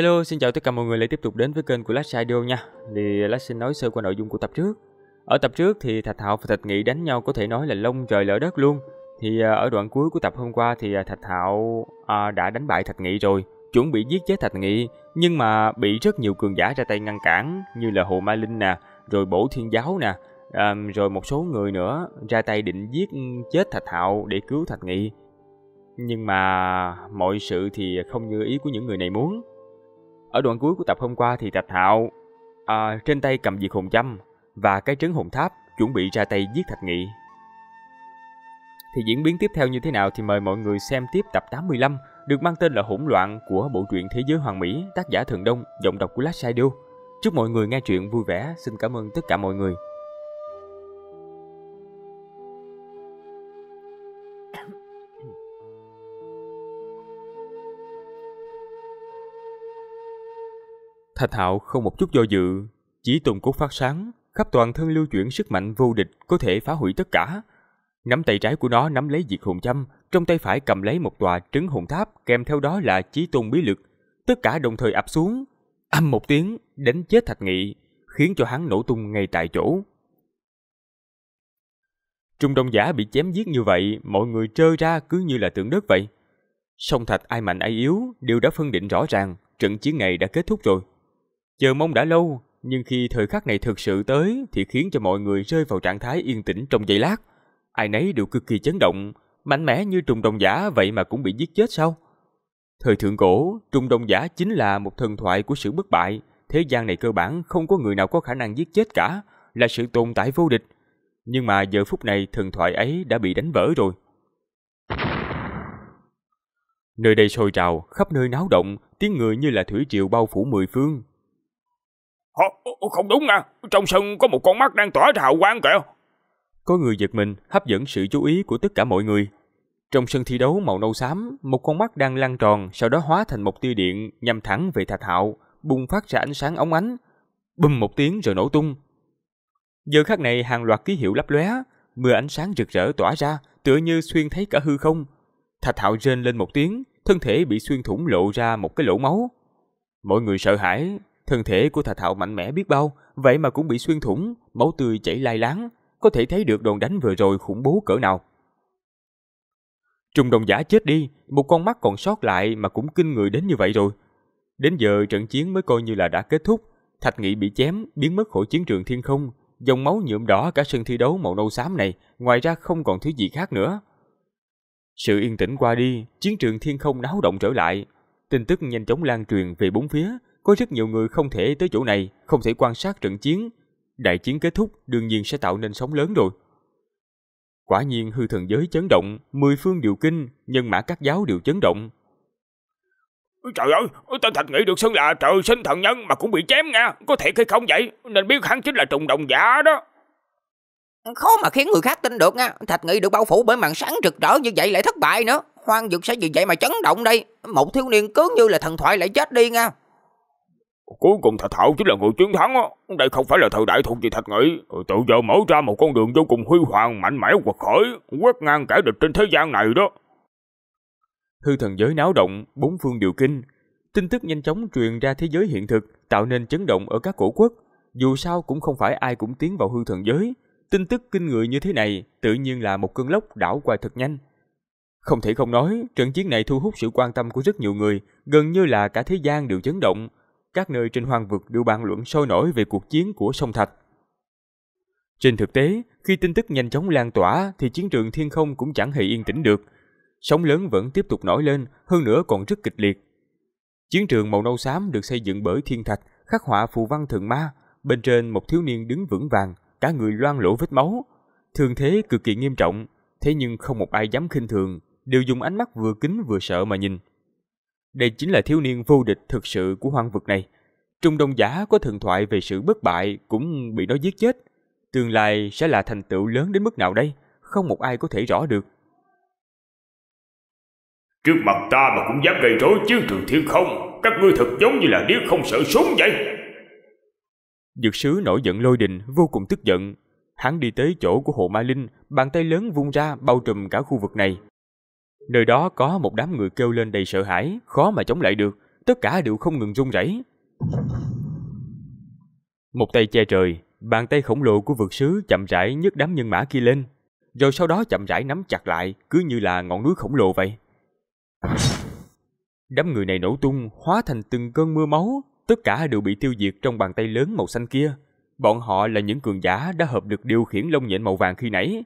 Hello, xin chào tất cả mọi người lại tiếp tục đến với kênh của lát Idol nha. Thì lát xin nói sơ qua nội dung của tập trước. Ở tập trước thì Thạch Hạo và Thạch Nghị đánh nhau có thể nói là lông trời lỡ đất luôn. Thì à, ở đoạn cuối của tập hôm qua thì à, Thạch Hạo à, đã đánh bại Thạch Nghị rồi, chuẩn bị giết chết Thạch Nghị nhưng mà bị rất nhiều cường giả ra tay ngăn cản như là Hồ Ma Linh nè, rồi Bổ Thiên Giáo nè, à, rồi một số người nữa ra tay định giết chết Thạch Hạo để cứu Thạch Nghị. Nhưng mà mọi sự thì không như ý của những người này muốn ở đoạn cuối của tập hôm qua thì Thạch Hạo à, trên tay cầm diệt hồn châm và cái trứng hồn tháp chuẩn bị ra tay giết Thạch Nghị. Thì diễn biến tiếp theo như thế nào thì mời mọi người xem tiếp tập 85 được mang tên là Hỗn loạn của bộ truyện Thế giới Hoàng Mỹ, tác giả Thượng Đông, giọng đọc của Last Shadow. Chúc mọi người nghe truyện vui vẻ, xin cảm ơn tất cả mọi người. Thạch Hạo không một chút do dự, chỉ tùng cốt phát sáng, khắp toàn thân lưu chuyển sức mạnh vô địch có thể phá hủy tất cả. Nắm tay trái của nó nắm lấy diệt hồn châm, trong tay phải cầm lấy một tòa trứng hồn tháp, kèm theo đó là chí tôn bí lực. Tất cả đồng thời ập xuống, âm một tiếng, đánh chết Thạch Nghị, khiến cho hắn nổ tung ngay tại chỗ. Trung Đông Giả bị chém giết như vậy, mọi người trơ ra cứ như là tượng đất vậy. Song Thạch ai mạnh ai yếu đều đã phân định rõ ràng, trận chiến này đã kết thúc rồi. Chờ mong đã lâu, nhưng khi thời khắc này thực sự tới thì khiến cho mọi người rơi vào trạng thái yên tĩnh trong giây lát. Ai nấy đều cực kỳ chấn động, mạnh mẽ như trùng đồng giả vậy mà cũng bị giết chết sao? Thời thượng cổ, trùng đồng giả chính là một thần thoại của sự bất bại. Thế gian này cơ bản không có người nào có khả năng giết chết cả, là sự tồn tại vô địch. Nhưng mà giờ phút này thần thoại ấy đã bị đánh vỡ rồi. Nơi đây sôi trào, khắp nơi náo động, tiếng người như là thủy triều bao phủ mười phương, H không đúng à, trong sân có một con mắt đang tỏa ra hào quang kìa. Có người giật mình hấp dẫn sự chú ý của tất cả mọi người. Trong sân thi đấu màu nâu xám, một con mắt đang lăn tròn sau đó hóa thành một tia điện nhằm thẳng về Thạch Hạo, bùng phát ra ánh sáng óng ánh, bùm một tiếng rồi nổ tung. Giờ khắc này hàng loạt ký hiệu lấp lóe, mưa ánh sáng rực rỡ tỏa ra, tựa như xuyên thấy cả hư không. Thạch Hạo rên lên một tiếng, thân thể bị xuyên thủng lộ ra một cái lỗ máu. Mọi người sợ hãi, Thân thể của Thạch Hạo mạnh mẽ biết bao, vậy mà cũng bị xuyên thủng, máu tươi chảy lai láng, có thể thấy được đòn đánh vừa rồi khủng bố cỡ nào. Trùng đồng giả chết đi, một con mắt còn sót lại mà cũng kinh người đến như vậy rồi. Đến giờ trận chiến mới coi như là đã kết thúc, Thạch Nghị bị chém, biến mất khỏi chiến trường thiên không, dòng máu nhuộm đỏ cả sân thi đấu màu nâu xám này, ngoài ra không còn thứ gì khác nữa. Sự yên tĩnh qua đi, chiến trường thiên không náo động trở lại, tin tức nhanh chóng lan truyền về bốn phía, có rất nhiều người không thể tới chỗ này, không thể quan sát trận chiến. Đại chiến kết thúc đương nhiên sẽ tạo nên sóng lớn rồi. Quả nhiên hư thần giới chấn động, mười phương điều kinh, nhân mã các giáo đều chấn động. Trời ơi, tên Thạch nghĩ được xưng là trời sinh thần nhân mà cũng bị chém nha, có thể hay không vậy? Nên biết hắn chính là trùng đồng giả đó. Khó mà khiến người khác tin được nha, Thạch nghĩ được bao phủ bởi màn sáng rực rỡ như vậy lại thất bại nữa. Hoang dực sẽ vì vậy mà chấn động đây, một thiếu niên cứ như là thần thoại lại chết đi nha. Cuối cùng Thạch thảo chính là người chiến thắng á. Đây không phải là thời đại thuộc về Thạch Nghị. Ừ, tự giờ mở ra một con đường vô cùng huy hoàng, mạnh mẽ quật khởi, quét ngang cả địch trên thế gian này đó. Hư thần giới náo động, bốn phương điều kinh. Tin tức nhanh chóng truyền ra thế giới hiện thực, tạo nên chấn động ở các cổ quốc. Dù sao cũng không phải ai cũng tiến vào hư thần giới. Tin tức kinh người như thế này, tự nhiên là một cơn lốc đảo qua thật nhanh. Không thể không nói, trận chiến này thu hút sự quan tâm của rất nhiều người, gần như là cả thế gian đều chấn động, các nơi trên hoang vực đều bàn luận sôi nổi về cuộc chiến của sông Thạch. Trên thực tế, khi tin tức nhanh chóng lan tỏa thì chiến trường thiên không cũng chẳng hề yên tĩnh được. Sóng lớn vẫn tiếp tục nổi lên, hơn nữa còn rất kịch liệt. Chiến trường màu nâu xám được xây dựng bởi thiên thạch, khắc họa phù văn thượng ma. Bên trên một thiếu niên đứng vững vàng, cả người loang lỗ vết máu. Thương thế cực kỳ nghiêm trọng, thế nhưng không một ai dám khinh thường, đều dùng ánh mắt vừa kính vừa sợ mà nhìn. Đây chính là thiếu niên vô địch thực sự của hoang vực này. Trung Đông Giả có thần thoại về sự bất bại cũng bị nó giết chết. Tương lai sẽ là thành tựu lớn đến mức nào đây? Không một ai có thể rõ được. Trước mặt ta mà cũng dám gây rối chứ thường thiên không Các ngươi thật giống như là điếc không sợ súng vậy Dược sứ nổi giận lôi đình vô cùng tức giận Hắn đi tới chỗ của hồ ma linh Bàn tay lớn vung ra bao trùm cả khu vực này Nơi đó có một đám người kêu lên đầy sợ hãi, khó mà chống lại được, tất cả đều không ngừng run rẩy. Một tay che trời, bàn tay khổng lồ của vực sứ chậm rãi nhấc đám nhân mã kia lên, rồi sau đó chậm rãi nắm chặt lại, cứ như là ngọn núi khổng lồ vậy. Đám người này nổ tung, hóa thành từng cơn mưa máu, tất cả đều bị tiêu diệt trong bàn tay lớn màu xanh kia. Bọn họ là những cường giả đã hợp được điều khiển lông nhện màu vàng khi nãy.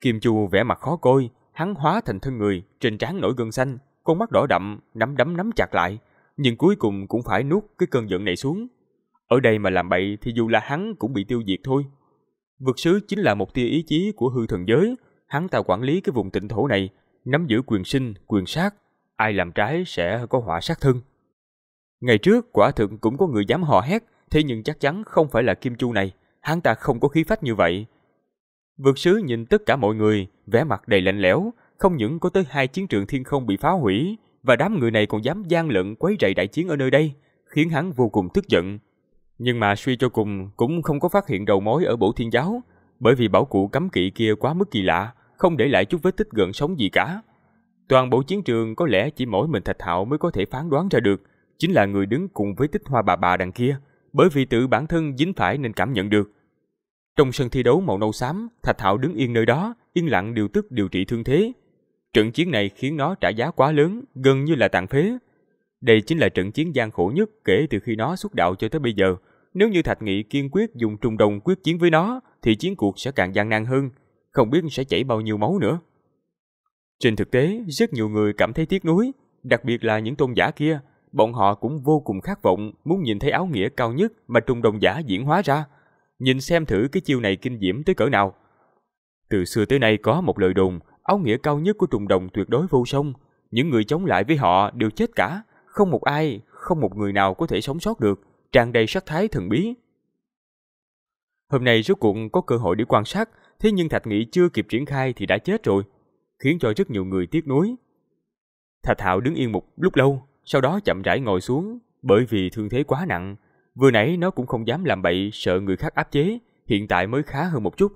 Kim Chu vẻ mặt khó coi, hắn hóa thành thân người, trên trán nổi gân xanh, con mắt đỏ đậm, nắm đấm nắm chặt lại, nhưng cuối cùng cũng phải nuốt cái cơn giận này xuống. Ở đây mà làm bậy thì dù là hắn cũng bị tiêu diệt thôi. Vực sứ chính là một tia ý chí của hư thần giới, hắn ta quản lý cái vùng tịnh thổ này, nắm giữ quyền sinh, quyền sát, ai làm trái sẽ có họa sát thân. Ngày trước quả thực cũng có người dám hò hét, thế nhưng chắc chắn không phải là Kim Chu này, hắn ta không có khí phách như vậy. Vượt sứ nhìn tất cả mọi người, vẻ mặt đầy lạnh lẽo, không những có tới hai chiến trường thiên không bị phá hủy, và đám người này còn dám gian lận quấy rầy đại chiến ở nơi đây, khiến hắn vô cùng tức giận. Nhưng mà suy cho cùng cũng không có phát hiện đầu mối ở bộ thiên giáo, bởi vì bảo cụ cấm kỵ kia quá mức kỳ lạ, không để lại chút vết tích gần sống gì cả. Toàn bộ chiến trường có lẽ chỉ mỗi mình Thạch Hạo mới có thể phán đoán ra được, chính là người đứng cùng với tích hoa bà bà đằng kia, bởi vì tự bản thân dính phải nên cảm nhận được. Trong sân thi đấu màu nâu xám, Thạch Hạo đứng yên nơi đó, yên lặng điều tức điều trị thương thế. Trận chiến này khiến nó trả giá quá lớn, gần như là tàn phế. Đây chính là trận chiến gian khổ nhất kể từ khi nó xuất đạo cho tới bây giờ. Nếu như Thạch Nghị kiên quyết dùng trùng đồng quyết chiến với nó, thì chiến cuộc sẽ càng gian nan hơn, không biết sẽ chảy bao nhiêu máu nữa. Trên thực tế, rất nhiều người cảm thấy tiếc nuối, đặc biệt là những tôn giả kia, bọn họ cũng vô cùng khát vọng muốn nhìn thấy áo nghĩa cao nhất mà trùng đồng giả diễn hóa ra nhìn xem thử cái chiêu này kinh diễm tới cỡ nào. Từ xưa tới nay có một lời đồn, áo nghĩa cao nhất của trùng đồng tuyệt đối vô song. Những người chống lại với họ đều chết cả, không một ai, không một người nào có thể sống sót được, tràn đầy sắc thái thần bí. Hôm nay rốt cuộc có cơ hội để quan sát, thế nhưng Thạch Nghị chưa kịp triển khai thì đã chết rồi, khiến cho rất nhiều người tiếc nuối. Thạch Hạo đứng yên một lúc lâu, sau đó chậm rãi ngồi xuống, bởi vì thương thế quá nặng, Vừa nãy nó cũng không dám làm bậy sợ người khác áp chế, hiện tại mới khá hơn một chút.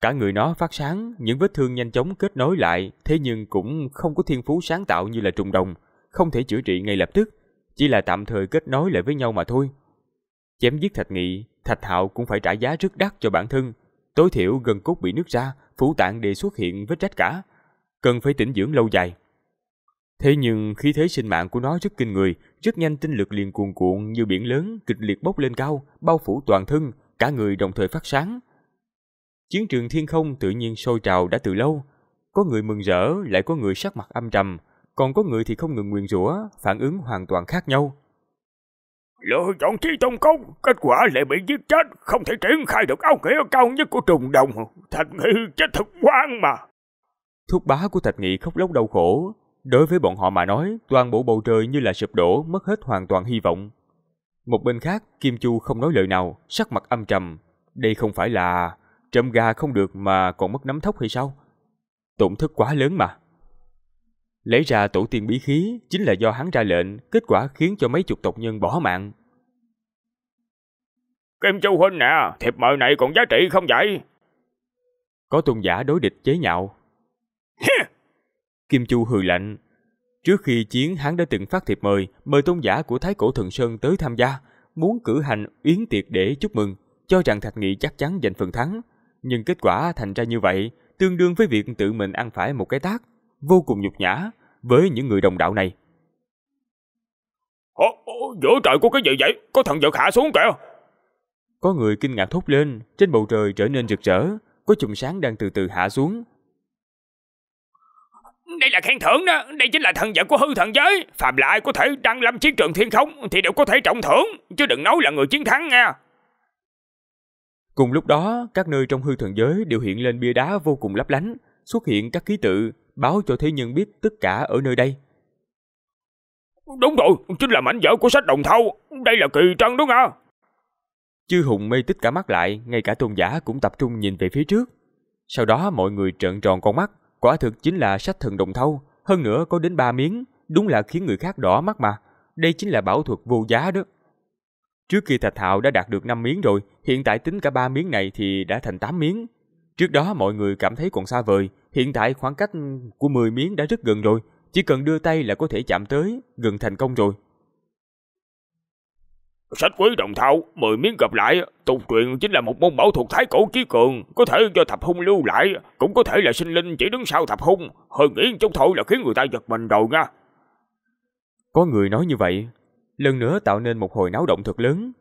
Cả người nó phát sáng, những vết thương nhanh chóng kết nối lại, thế nhưng cũng không có thiên phú sáng tạo như là trùng đồng, không thể chữa trị ngay lập tức, chỉ là tạm thời kết nối lại với nhau mà thôi. Chém giết Thạch Nghị, Thạch Hạo cũng phải trả giá rất đắt cho bản thân, tối thiểu gần cốt bị nứt ra, phủ tạng đều xuất hiện vết rách cả, cần phải tĩnh dưỡng lâu dài. Thế nhưng khí thế sinh mạng của nó rất kinh người, rất nhanh tinh lực liền cuồn cuộn như biển lớn kịch liệt bốc lên cao, bao phủ toàn thân, cả người đồng thời phát sáng. Chiến trường thiên không tự nhiên sôi trào đã từ lâu, có người mừng rỡ, lại có người sắc mặt âm trầm, còn có người thì không ngừng nguyền rủa, phản ứng hoàn toàn khác nhau. Lựa chọn thi tông công, kết quả lại bị giết chết, không thể triển khai được áo nghĩa cao nhất của trùng đồng, thạch nghị chết thật quan mà. Thúc bá của thạch nghị khóc lóc đau khổ, Đối với bọn họ mà nói, toàn bộ bầu trời như là sụp đổ, mất hết hoàn toàn hy vọng. Một bên khác, Kim Chu không nói lời nào, sắc mặt âm trầm. Đây không phải là trộm ga không được mà còn mất nắm thóc hay sao? Tổn thất quá lớn mà. Lấy ra tổ tiên bí khí chính là do hắn ra lệnh, kết quả khiến cho mấy chục tộc nhân bỏ mạng. Kim Chu Huynh nè, à, thiệp mời này còn giá trị không vậy? Có tôn giả đối địch chế nhạo. Kim Chu hừ lạnh. Trước khi chiến hắn đã từng phát thiệp mời, mời tôn giả của Thái Cổ Thần Sơn tới tham gia, muốn cử hành yến tiệc để chúc mừng, cho rằng thạch Nghị chắc chắn giành phần thắng. Nhưng kết quả thành ra như vậy, tương đương với việc tự mình ăn phải một cái tác, vô cùng nhục nhã với những người đồng đạo này. Ồ, giữa trời có cái gì vậy? Có thần vật hạ xuống kìa. Có người kinh ngạc thốt lên, trên bầu trời trở nên rực rỡ, có chùm sáng đang từ từ hạ xuống, đây là khen thưởng đó, đây chính là thần vật của hư thần giới. Phạm lại có thể đăng lâm chiến trường thiên không thì đều có thể trọng thưởng, chứ đừng nói là người chiến thắng nha. Cùng lúc đó, các nơi trong hư thần giới đều hiện lên bia đá vô cùng lấp lánh, xuất hiện các ký tự báo cho thế nhân biết tất cả ở nơi đây. Đúng rồi, chính là mảnh vỡ của sách đồng thâu, đây là kỳ trân đúng không? Chư Hùng mê tích cả mắt lại, ngay cả tôn giả cũng tập trung nhìn về phía trước. Sau đó mọi người trợn tròn con mắt, Quả thực chính là sách thần đồng thâu, hơn nữa có đến ba miếng, đúng là khiến người khác đỏ mắt mà. Đây chính là bảo thuật vô giá đó. Trước kia Thạch Hạo đã đạt được 5 miếng rồi, hiện tại tính cả 3 miếng này thì đã thành 8 miếng. Trước đó mọi người cảm thấy còn xa vời, hiện tại khoảng cách của 10 miếng đã rất gần rồi, chỉ cần đưa tay là có thể chạm tới, gần thành công rồi. Sách quý đồng thao, mười miếng gặp lại, tục truyền chính là một môn bảo thuật thái cổ chí cường, có thể cho thập hung lưu lại, cũng có thể là sinh linh chỉ đứng sau thập hung, hơi nghĩ chút thôi là khiến người ta giật mình rồi nha. Có người nói như vậy, lần nữa tạo nên một hồi náo động thật lớn.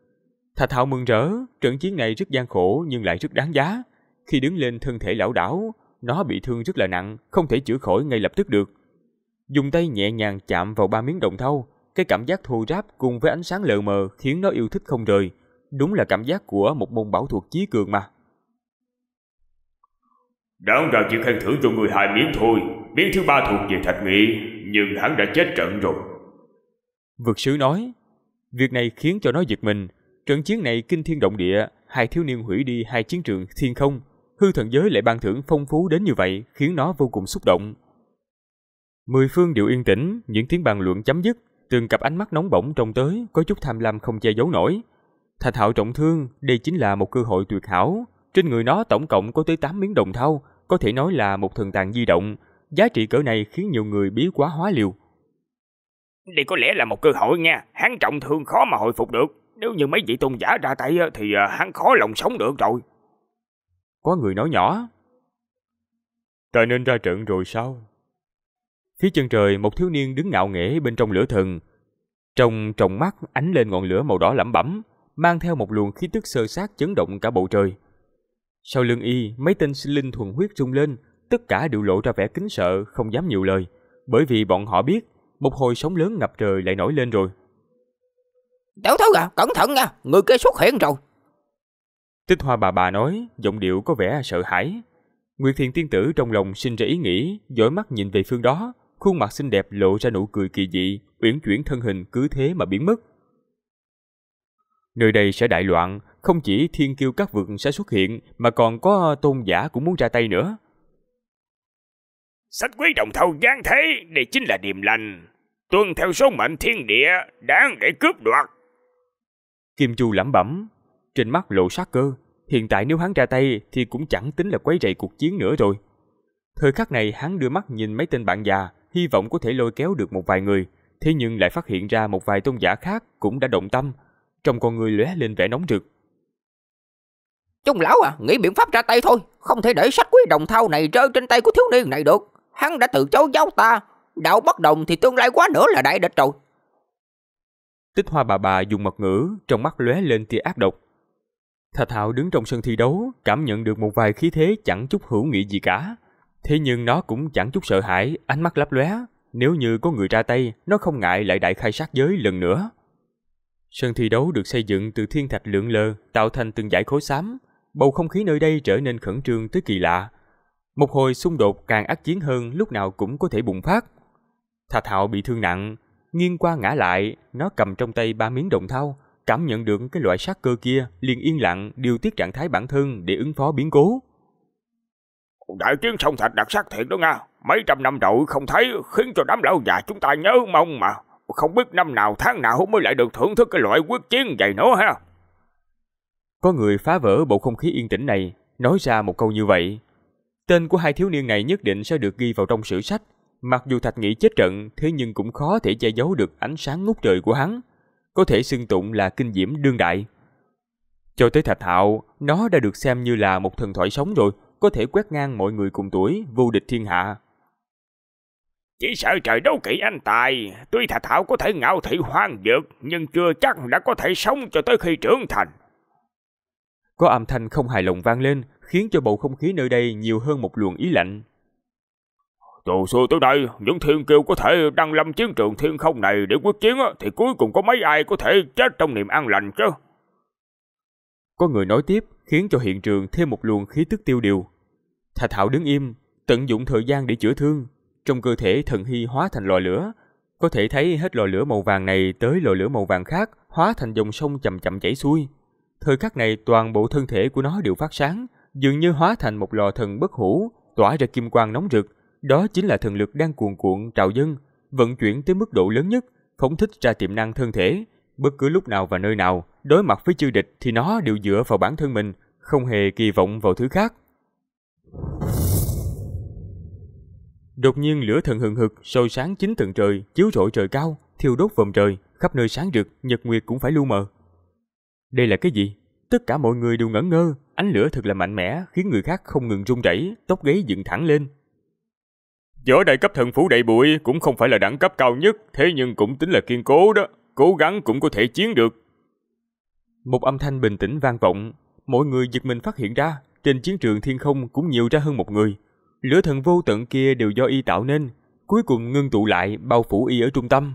Thạch thao mừng rỡ, trận chiến này rất gian khổ nhưng lại rất đáng giá. Khi đứng lên thân thể lão đảo, nó bị thương rất là nặng, không thể chữa khỏi ngay lập tức được. Dùng tay nhẹ nhàng chạm vào ba miếng đồng thau, cái cảm giác thô ráp cùng với ánh sáng lờ mờ khiến nó yêu thích không rời. Đúng là cảm giác của một môn bảo thuật chí cường mà. Đáng ra chỉ khen thưởng cho người hai miếng thôi, miếng thứ ba thuộc về Thạch Nghị, nhưng hắn đã chết trận rồi. Vực sứ nói, việc này khiến cho nó giật mình. Trận chiến này kinh thiên động địa, hai thiếu niên hủy đi hai chiến trường thiên không. Hư thần giới lại ban thưởng phong phú đến như vậy khiến nó vô cùng xúc động. Mười phương đều yên tĩnh, những tiếng bàn luận chấm dứt, từng cặp ánh mắt nóng bỏng trông tới, có chút tham lam không che giấu nổi. Thạch Hạo trọng thương, đây chính là một cơ hội tuyệt hảo. Trên người nó tổng cộng có tới 8 miếng đồng thau, có thể nói là một thần tàng di động. Giá trị cỡ này khiến nhiều người bí quá hóa liều. Đây có lẽ là một cơ hội nha, hắn trọng thương khó mà hồi phục được. Nếu như mấy vị tôn giả ra tay thì à, hắn khó lòng sống được rồi. Có người nói nhỏ. Ta nên ra trận rồi sao? Phía chân trời một thiếu niên đứng ngạo nghễ bên trong lửa thần. Trong tròng mắt ánh lên ngọn lửa màu đỏ lẩm bẩm, mang theo một luồng khí tức sơ sát chấn động cả bầu trời. Sau lưng y, mấy tên sinh linh thuần huyết rung lên, tất cả đều lộ ra vẻ kính sợ, không dám nhiều lời, bởi vì bọn họ biết, một hồi sóng lớn ngập trời lại nổi lên rồi. Tiểu thấu à, cẩn thận nha, người kia xuất hiện rồi. Tích hoa bà bà nói, giọng điệu có vẻ sợ hãi. Nguyệt thiền tiên tử trong lòng sinh ra ý nghĩ, dõi mắt nhìn về phương đó, khuôn mặt xinh đẹp lộ ra nụ cười kỳ dị, uyển chuyển thân hình cứ thế mà biến mất. Nơi đây sẽ đại loạn, không chỉ thiên kiêu các vực sẽ xuất hiện mà còn có tôn giả cũng muốn ra tay nữa. Sách quý đồng thâu giáng thế, đây chính là điềm lành. Tuân theo số mệnh thiên địa, đáng để cướp đoạt. Kim Chu lẩm bẩm, trên mắt lộ sát cơ. Hiện tại nếu hắn ra tay thì cũng chẳng tính là quấy rầy cuộc chiến nữa rồi. Thời khắc này hắn đưa mắt nhìn mấy tên bạn già, hy vọng có thể lôi kéo được một vài người, thế nhưng lại phát hiện ra một vài tôn giả khác cũng đã động tâm, trong con người lóe lên vẻ nóng rực. Trung lão à, nghĩ biện pháp ra tay thôi, không thể để sách quý đồng thau này rơi trên tay của thiếu niên này được. Hắn đã tự chối giáo ta, đạo bất đồng thì tương lai quá nữa là đại địch rồi. Tích hoa bà bà dùng mật ngữ, trong mắt lóe lên tia ác độc. Thạch Hạo đứng trong sân thi đấu, cảm nhận được một vài khí thế chẳng chút hữu nghị gì cả. Thế nhưng nó cũng chẳng chút sợ hãi, ánh mắt lấp lóe. Nếu như có người ra tay, nó không ngại lại đại khai sát giới lần nữa. Sân thi đấu được xây dựng từ thiên thạch lượng lờ, tạo thành từng dải khối xám. Bầu không khí nơi đây trở nên khẩn trương tới kỳ lạ. Một hồi xung đột càng ác chiến hơn lúc nào cũng có thể bùng phát. Thạch Hạo bị thương nặng, nghiêng qua ngã lại, nó cầm trong tay ba miếng động thao cảm nhận được cái loại sát cơ kia, liền yên lặng điều tiết trạng thái bản thân để ứng phó biến cố. Đại tiếng sông thạch đặc sắc thiệt đó Nga. Mấy trăm năm rồi không thấy khiến cho đám lão già chúng ta nhớ mong mà. Không biết năm nào tháng nào mới lại được thưởng thức cái loại quyết chiến vậy nữa ha. Có người phá vỡ bầu không khí yên tĩnh này, nói ra một câu như vậy. Tên của hai thiếu niên này nhất định sẽ được ghi vào trong sử sách. Mặc dù Thạch nghĩ chết trận, thế nhưng cũng khó thể che giấu được ánh sáng ngút trời của hắn. Có thể xưng tụng là kinh diễm đương đại. Cho tới Thạch Hạo, nó đã được xem như là một thần thoại sống rồi có thể quét ngang mọi người cùng tuổi, vô địch thiên hạ. Chỉ sợ trời đấu kỵ anh tài, tuy thạch Thảo có thể ngạo thị hoang dược, nhưng chưa chắc đã có thể sống cho tới khi trưởng thành. Có âm thanh không hài lòng vang lên, khiến cho bầu không khí nơi đây nhiều hơn một luồng ý lạnh. Từ xưa tới nay những thiên kiêu có thể đăng lâm chiến trường thiên không này để quyết chiến thì cuối cùng có mấy ai có thể chết trong niềm an lành chứ? Có người nói tiếp, khiến cho hiện trường thêm một luồng khí tức tiêu điều. Thạch Thảo đứng im, tận dụng thời gian để chữa thương, trong cơ thể thần hy hóa thành lò lửa, có thể thấy hết lò lửa màu vàng này tới lò lửa màu vàng khác hóa thành dòng sông chậm chậm chảy xuôi. Thời khắc này toàn bộ thân thể của nó đều phát sáng, dường như hóa thành một lò thần bất hủ, tỏa ra kim quang nóng rực, đó chính là thần lực đang cuồn cuộn trào dâng, vận chuyển tới mức độ lớn nhất, phóng thích ra tiềm năng thân thể, bất cứ lúc nào và nơi nào, đối mặt với chư địch thì nó đều dựa vào bản thân mình, không hề kỳ vọng vào thứ khác. Đột nhiên lửa thần hừng hực, sôi sáng chính tầng trời, chiếu rọi trời cao, thiêu đốt vòm trời, khắp nơi sáng rực, nhật nguyệt cũng phải lu mờ. Đây là cái gì? Tất cả mọi người đều ngẩn ngơ, ánh lửa thật là mạnh mẽ, khiến người khác không ngừng run rẩy, tóc gáy dựng thẳng lên. Võ đại cấp thần phủ đầy bụi cũng không phải là đẳng cấp cao nhất, thế nhưng cũng tính là kiên cố đó, cố gắng cũng có thể chiến được, một âm thanh bình tĩnh vang vọng, mỗi người giật mình phát hiện ra, trên chiến trường thiên không cũng nhiều ra hơn một người. Lửa thần vô tận kia đều do y tạo nên, cuối cùng ngưng tụ lại bao phủ y ở trung tâm.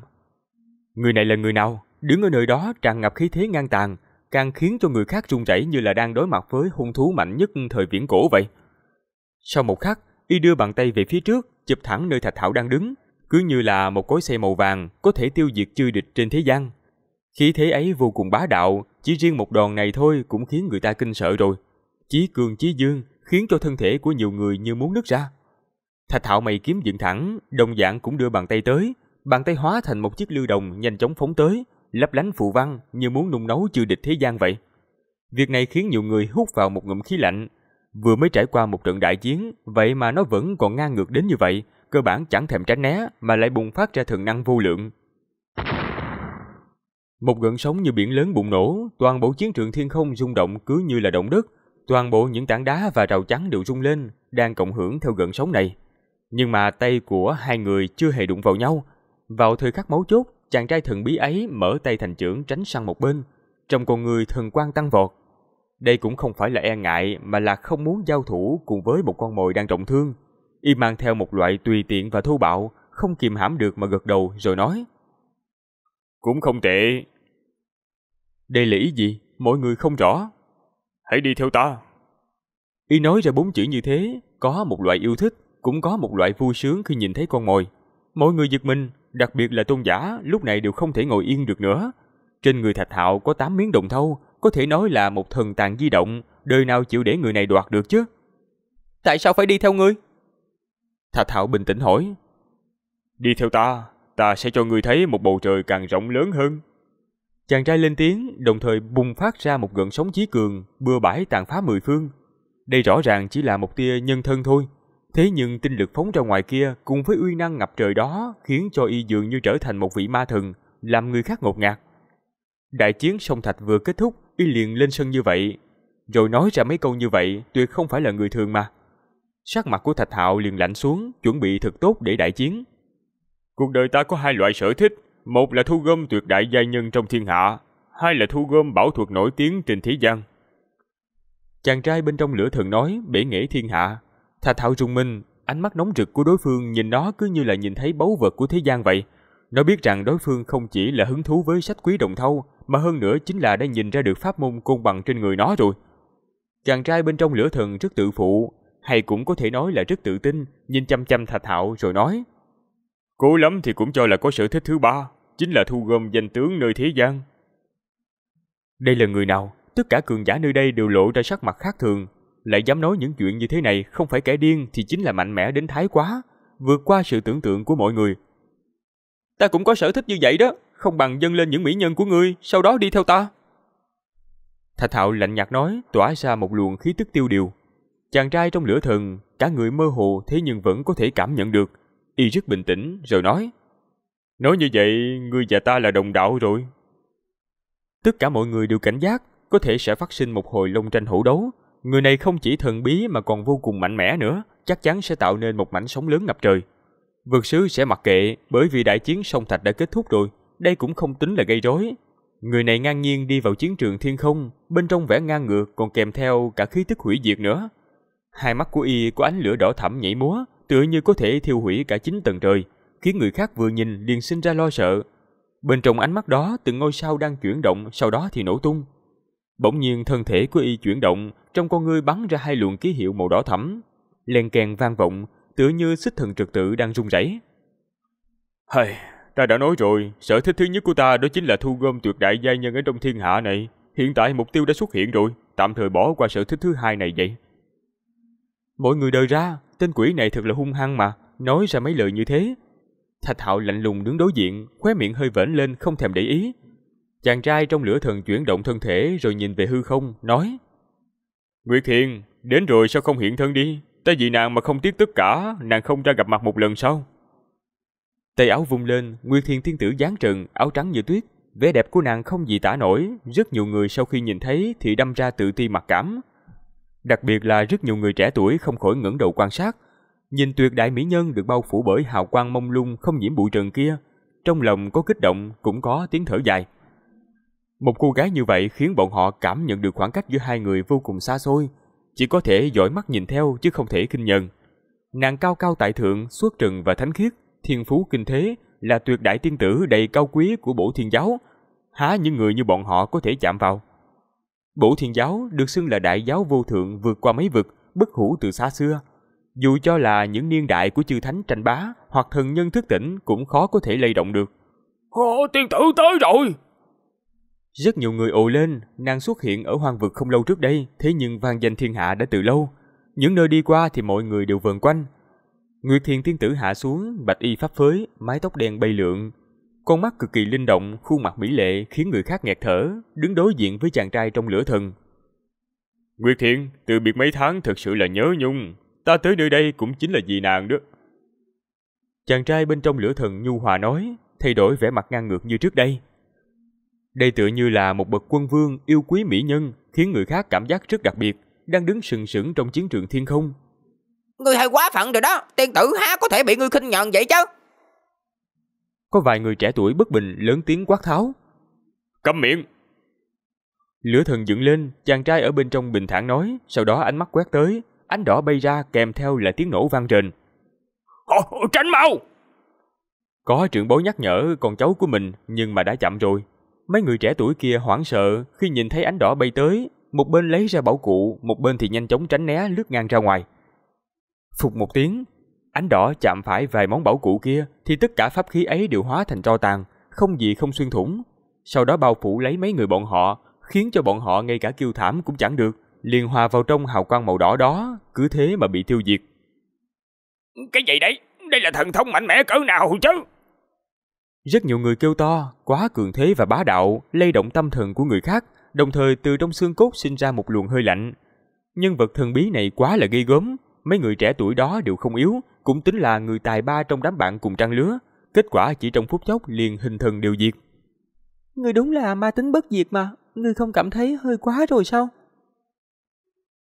Người này là người nào? Đứng ở nơi đó tràn ngập khí thế ngang tàn, càng khiến cho người khác run rẩy như là đang đối mặt với hung thú mạnh nhất thời viễn cổ vậy. Sau một khắc, y đưa bàn tay về phía trước, chụp thẳng nơi Thạch Thảo đang đứng, cứ như là một cối xe màu vàng có thể tiêu diệt chư địch trên thế gian. Khí thế ấy vô cùng bá đạo, chỉ riêng một đòn này thôi cũng khiến người ta kinh sợ rồi. Chí cường chí dương khiến cho thân thể của nhiều người như muốn nứt ra. Thạch Thạo mày kiếm dựng thẳng, đồng dạng cũng đưa bàn tay tới, bàn tay hóa thành một chiếc lưu đồng nhanh chóng phóng tới, lấp lánh phụ văn như muốn nung nấu chư địch thế gian vậy. Việc này khiến nhiều người hút vào một ngụm khí lạnh. Vừa mới trải qua một trận đại chiến, vậy mà nó vẫn còn ngang ngược đến như vậy, cơ bản chẳng thèm tránh né mà lại bùng phát ra thần năng vô lượng. Một gợn sóng như biển lớn bùng nổ, toàn bộ chiến trường thiên không rung động cứ như là động đất. Toàn bộ những tảng đá và rào chắn đều rung lên, đang cộng hưởng theo gợn sóng này. Nhưng mà tay của hai người chưa hề đụng vào nhau. Vào thời khắc mấu chốt, chàng trai thần bí ấy mở tay thành trưởng tránh sang một bên. Trong con người thần quang tăng vọt. Đây cũng không phải là e ngại mà là không muốn giao thủ cùng với một con mồi đang trọng thương. Y mang theo một loại tùy tiện và thô bạo, không kiềm hãm được mà gật đầu rồi nói. Cũng không tệ, đây là ý gì? Mọi người không rõ. Hãy đi theo ta. Y nói ra bốn chữ như thế, có một loại yêu thích, cũng có một loại vui sướng khi nhìn thấy con mồi. Mọi người giật mình, đặc biệt là tôn giả, lúc này đều không thể ngồi yên được nữa. Trên người thạch hạo có tám miếng đồng thâu, có thể nói là một thần tàn di động, đời nào chịu để người này đoạt được chứ. Tại sao phải đi theo ngươi? Thạch hạo bình tĩnh hỏi. Đi theo ta, ta sẽ cho ngươi thấy một bầu trời càng rộng lớn hơn. Chàng trai lên tiếng, đồng thời bùng phát ra một gợn sóng chí cường, bừa bãi tàn phá mười phương. Đây rõ ràng chỉ là một tia nhân thân thôi. Thế nhưng tinh lực phóng ra ngoài kia cùng với uy năng ngập trời đó khiến cho y dường như trở thành một vị ma thần, làm người khác ngột ngạt. Đại chiến sông Thạch vừa kết thúc, y liền lên sân như vậy. Rồi nói ra mấy câu như vậy, tuyệt không phải là người thường mà. Sắc mặt của Thạch Hạo liền lạnh xuống, chuẩn bị thật tốt để đại chiến. Cuộc đời ta có hai loại sở thích, một là thu gom tuyệt đại gia nhân trong thiên hạ, hai là thu gom bảo thuật nổi tiếng trên thế gian. Chàng trai bên trong lửa thần nói, bể nghệ thiên hạ. Thà thạo trung minh, ánh mắt nóng rực của đối phương nhìn nó cứ như là nhìn thấy báu vật của thế gian vậy. Nó biết rằng đối phương không chỉ là hứng thú với sách quý đồng thâu, mà hơn nữa chính là đã nhìn ra được pháp môn côn bằng trên người nó rồi. Chàng trai bên trong lửa thần rất tự phụ, hay cũng có thể nói là rất tự tin, nhìn chăm chăm thà thạo rồi nói. Cố lắm thì cũng cho là có sở thích thứ ba, chính là thu gom danh tướng nơi thế gian. Đây là người nào? Tất cả cường giả nơi đây đều lộ ra sắc mặt khác thường, lại dám nói những chuyện như thế này không phải kẻ điên thì chính là mạnh mẽ đến thái quá, vượt qua sự tưởng tượng của mọi người. Ta cũng có sở thích như vậy đó, không bằng dâng lên những mỹ nhân của ngươi, sau đó đi theo ta. Thạch thạo lạnh nhạt nói, tỏa ra một luồng khí tức tiêu điều. Chàng trai trong lửa thần, cả người mơ hồ thế nhưng vẫn có thể cảm nhận được Y rất bình tĩnh rồi nói Nói như vậy ngươi và ta là đồng đạo rồi Tất cả mọi người đều cảnh giác Có thể sẽ phát sinh một hồi Long tranh hổ đấu Người này không chỉ thần bí mà còn vô cùng mạnh mẽ nữa Chắc chắn sẽ tạo nên một mảnh sóng lớn ngập trời Vượt sứ sẽ mặc kệ Bởi vì đại chiến sông Thạch đã kết thúc rồi Đây cũng không tính là gây rối Người này ngang nhiên đi vào chiến trường thiên không Bên trong vẻ ngang ngược còn kèm theo cả khí tức hủy diệt nữa Hai mắt của y có ánh lửa đỏ thẫm nhảy múa tựa như có thể thiêu hủy cả chín tầng trời, khiến người khác vừa nhìn liền sinh ra lo sợ. Bên trong ánh mắt đó, từng ngôi sao đang chuyển động, sau đó thì nổ tung. Bỗng nhiên thân thể của y chuyển động, trong con ngươi bắn ra hai luồng ký hiệu màu đỏ thẫm, len kèn vang vọng, tựa như xích thần trực tự đang rung rẩy. Hây, ta đã nói rồi, sở thích thứ nhất của ta đó chính là thu gom tuyệt đại giai nhân ở trong thiên hạ này. Hiện tại mục tiêu đã xuất hiện rồi, tạm thời bỏ qua sở thích thứ hai này vậy. Mọi người đợi ra, tên quỷ này thật là hung hăng mà, nói ra mấy lời như thế. Thạch Hạo lạnh lùng đứng đối diện, khóe miệng hơi vểnh lên không thèm để ý. Chàng trai trong lửa thần chuyển động thân thể rồi nhìn về hư không, nói Nguyệt Thiền, đến rồi sao không hiện thân đi? Ta vì nàng mà không tiếc tất cả, nàng không ra gặp mặt một lần sao? Tay áo vung lên, Nguyệt Thiền thiên tử dáng trần, áo trắng như tuyết. Vẻ đẹp của nàng không gì tả nổi, rất nhiều người sau khi nhìn thấy thì đâm ra tự ti mặc cảm. Đặc biệt là rất nhiều người trẻ tuổi không khỏi ngẩng đầu quan sát, nhìn tuyệt đại mỹ nhân được bao phủ bởi hào quang mông lung không nhiễm bụi trần kia, trong lòng có kích động cũng có tiếng thở dài. Một cô gái như vậy khiến bọn họ cảm nhận được khoảng cách giữa hai người vô cùng xa xôi, chỉ có thể dõi mắt nhìn theo chứ không thể kinh nhận. Nàng cao cao tại thượng, suốt trần và thánh khiết, thiên phú kinh thế, là tuyệt đại tiên tử đầy cao quý của bổ thiên giáo, há những người như bọn họ có thể chạm vào. Bổ thiền giáo được xưng là đại giáo vô thượng vượt qua mấy vực, bất hủ từ xa xưa. Dù cho là những niên đại của chư thánh tranh bá hoặc thần nhân thức tỉnh cũng khó có thể lay động được. Ồ, tiên tử tới rồi! Rất nhiều người ồ lên, nàng xuất hiện ở hoang vực không lâu trước đây, thế nhưng vang danh thiên hạ đã từ lâu. Những nơi đi qua thì mọi người đều vờn quanh. Nguyệt Thiền Tiên Tử hạ xuống, bạch y pháp phới, mái tóc đen bay lượn, con mắt cực kỳ linh động, khuôn mặt mỹ lệ khiến người khác nghẹt thở, đứng đối diện với chàng trai trong lửa thần. Nguyệt Thiện, từ biệt mấy tháng thật sự là nhớ nhung, ta tới nơi đây cũng chính là vì nàng đó. Chàng trai bên trong lửa thần nhu hòa nói, thay đổi vẻ mặt ngang ngược như trước đây. Đây tựa như là một bậc quân vương yêu quý mỹ nhân, khiến người khác cảm giác rất đặc biệt, đang đứng sừng sững trong chiến trường thiên không. người hay quá phận rồi đó, tiên tử há có thể bị ngươi khinh nhận vậy chứ? Có vài người trẻ tuổi bất bình lớn tiếng quát tháo. Câm miệng! Lửa thần dựng lên, chàng trai ở bên trong bình thản nói, sau đó ánh mắt quét tới, ánh đỏ bay ra kèm theo là tiếng nổ vang rền. Ồ, tránh mau! Có trưởng bối nhắc nhở con cháu của mình nhưng mà đã chậm rồi. Mấy người trẻ tuổi kia hoảng sợ khi nhìn thấy ánh đỏ bay tới, một bên lấy ra bảo cụ, một bên thì nhanh chóng tránh né lướt ngang ra ngoài. Phục một tiếng, Ánh đỏ chạm phải vài món bảo cụ kia thì tất cả pháp khí ấy đều hóa thành tro tàn, không gì không xuyên thủng. Sau đó bao phủ lấy mấy người bọn họ, khiến cho bọn họ ngay cả kêu thảm cũng chẳng được, liền hòa vào trong hào quang màu đỏ đó, cứ thế mà bị tiêu diệt. Cái gì đấy? Đây là thần thông mạnh mẽ cỡ nào chứ? Rất nhiều người kêu to, quá cường thế và bá đạo, lay động tâm thần của người khác, đồng thời từ trong xương cốt sinh ra một luồng hơi lạnh. Nhân vật thần bí này quá là gây gớm, mấy người trẻ tuổi đó đều không yếu, cũng tính là người tài ba trong đám bạn cùng trang lứa, kết quả chỉ trong phút chốc liền hình thần điều diệt. Người đúng là ma tính bất diệt mà, người không cảm thấy hơi quá rồi sao?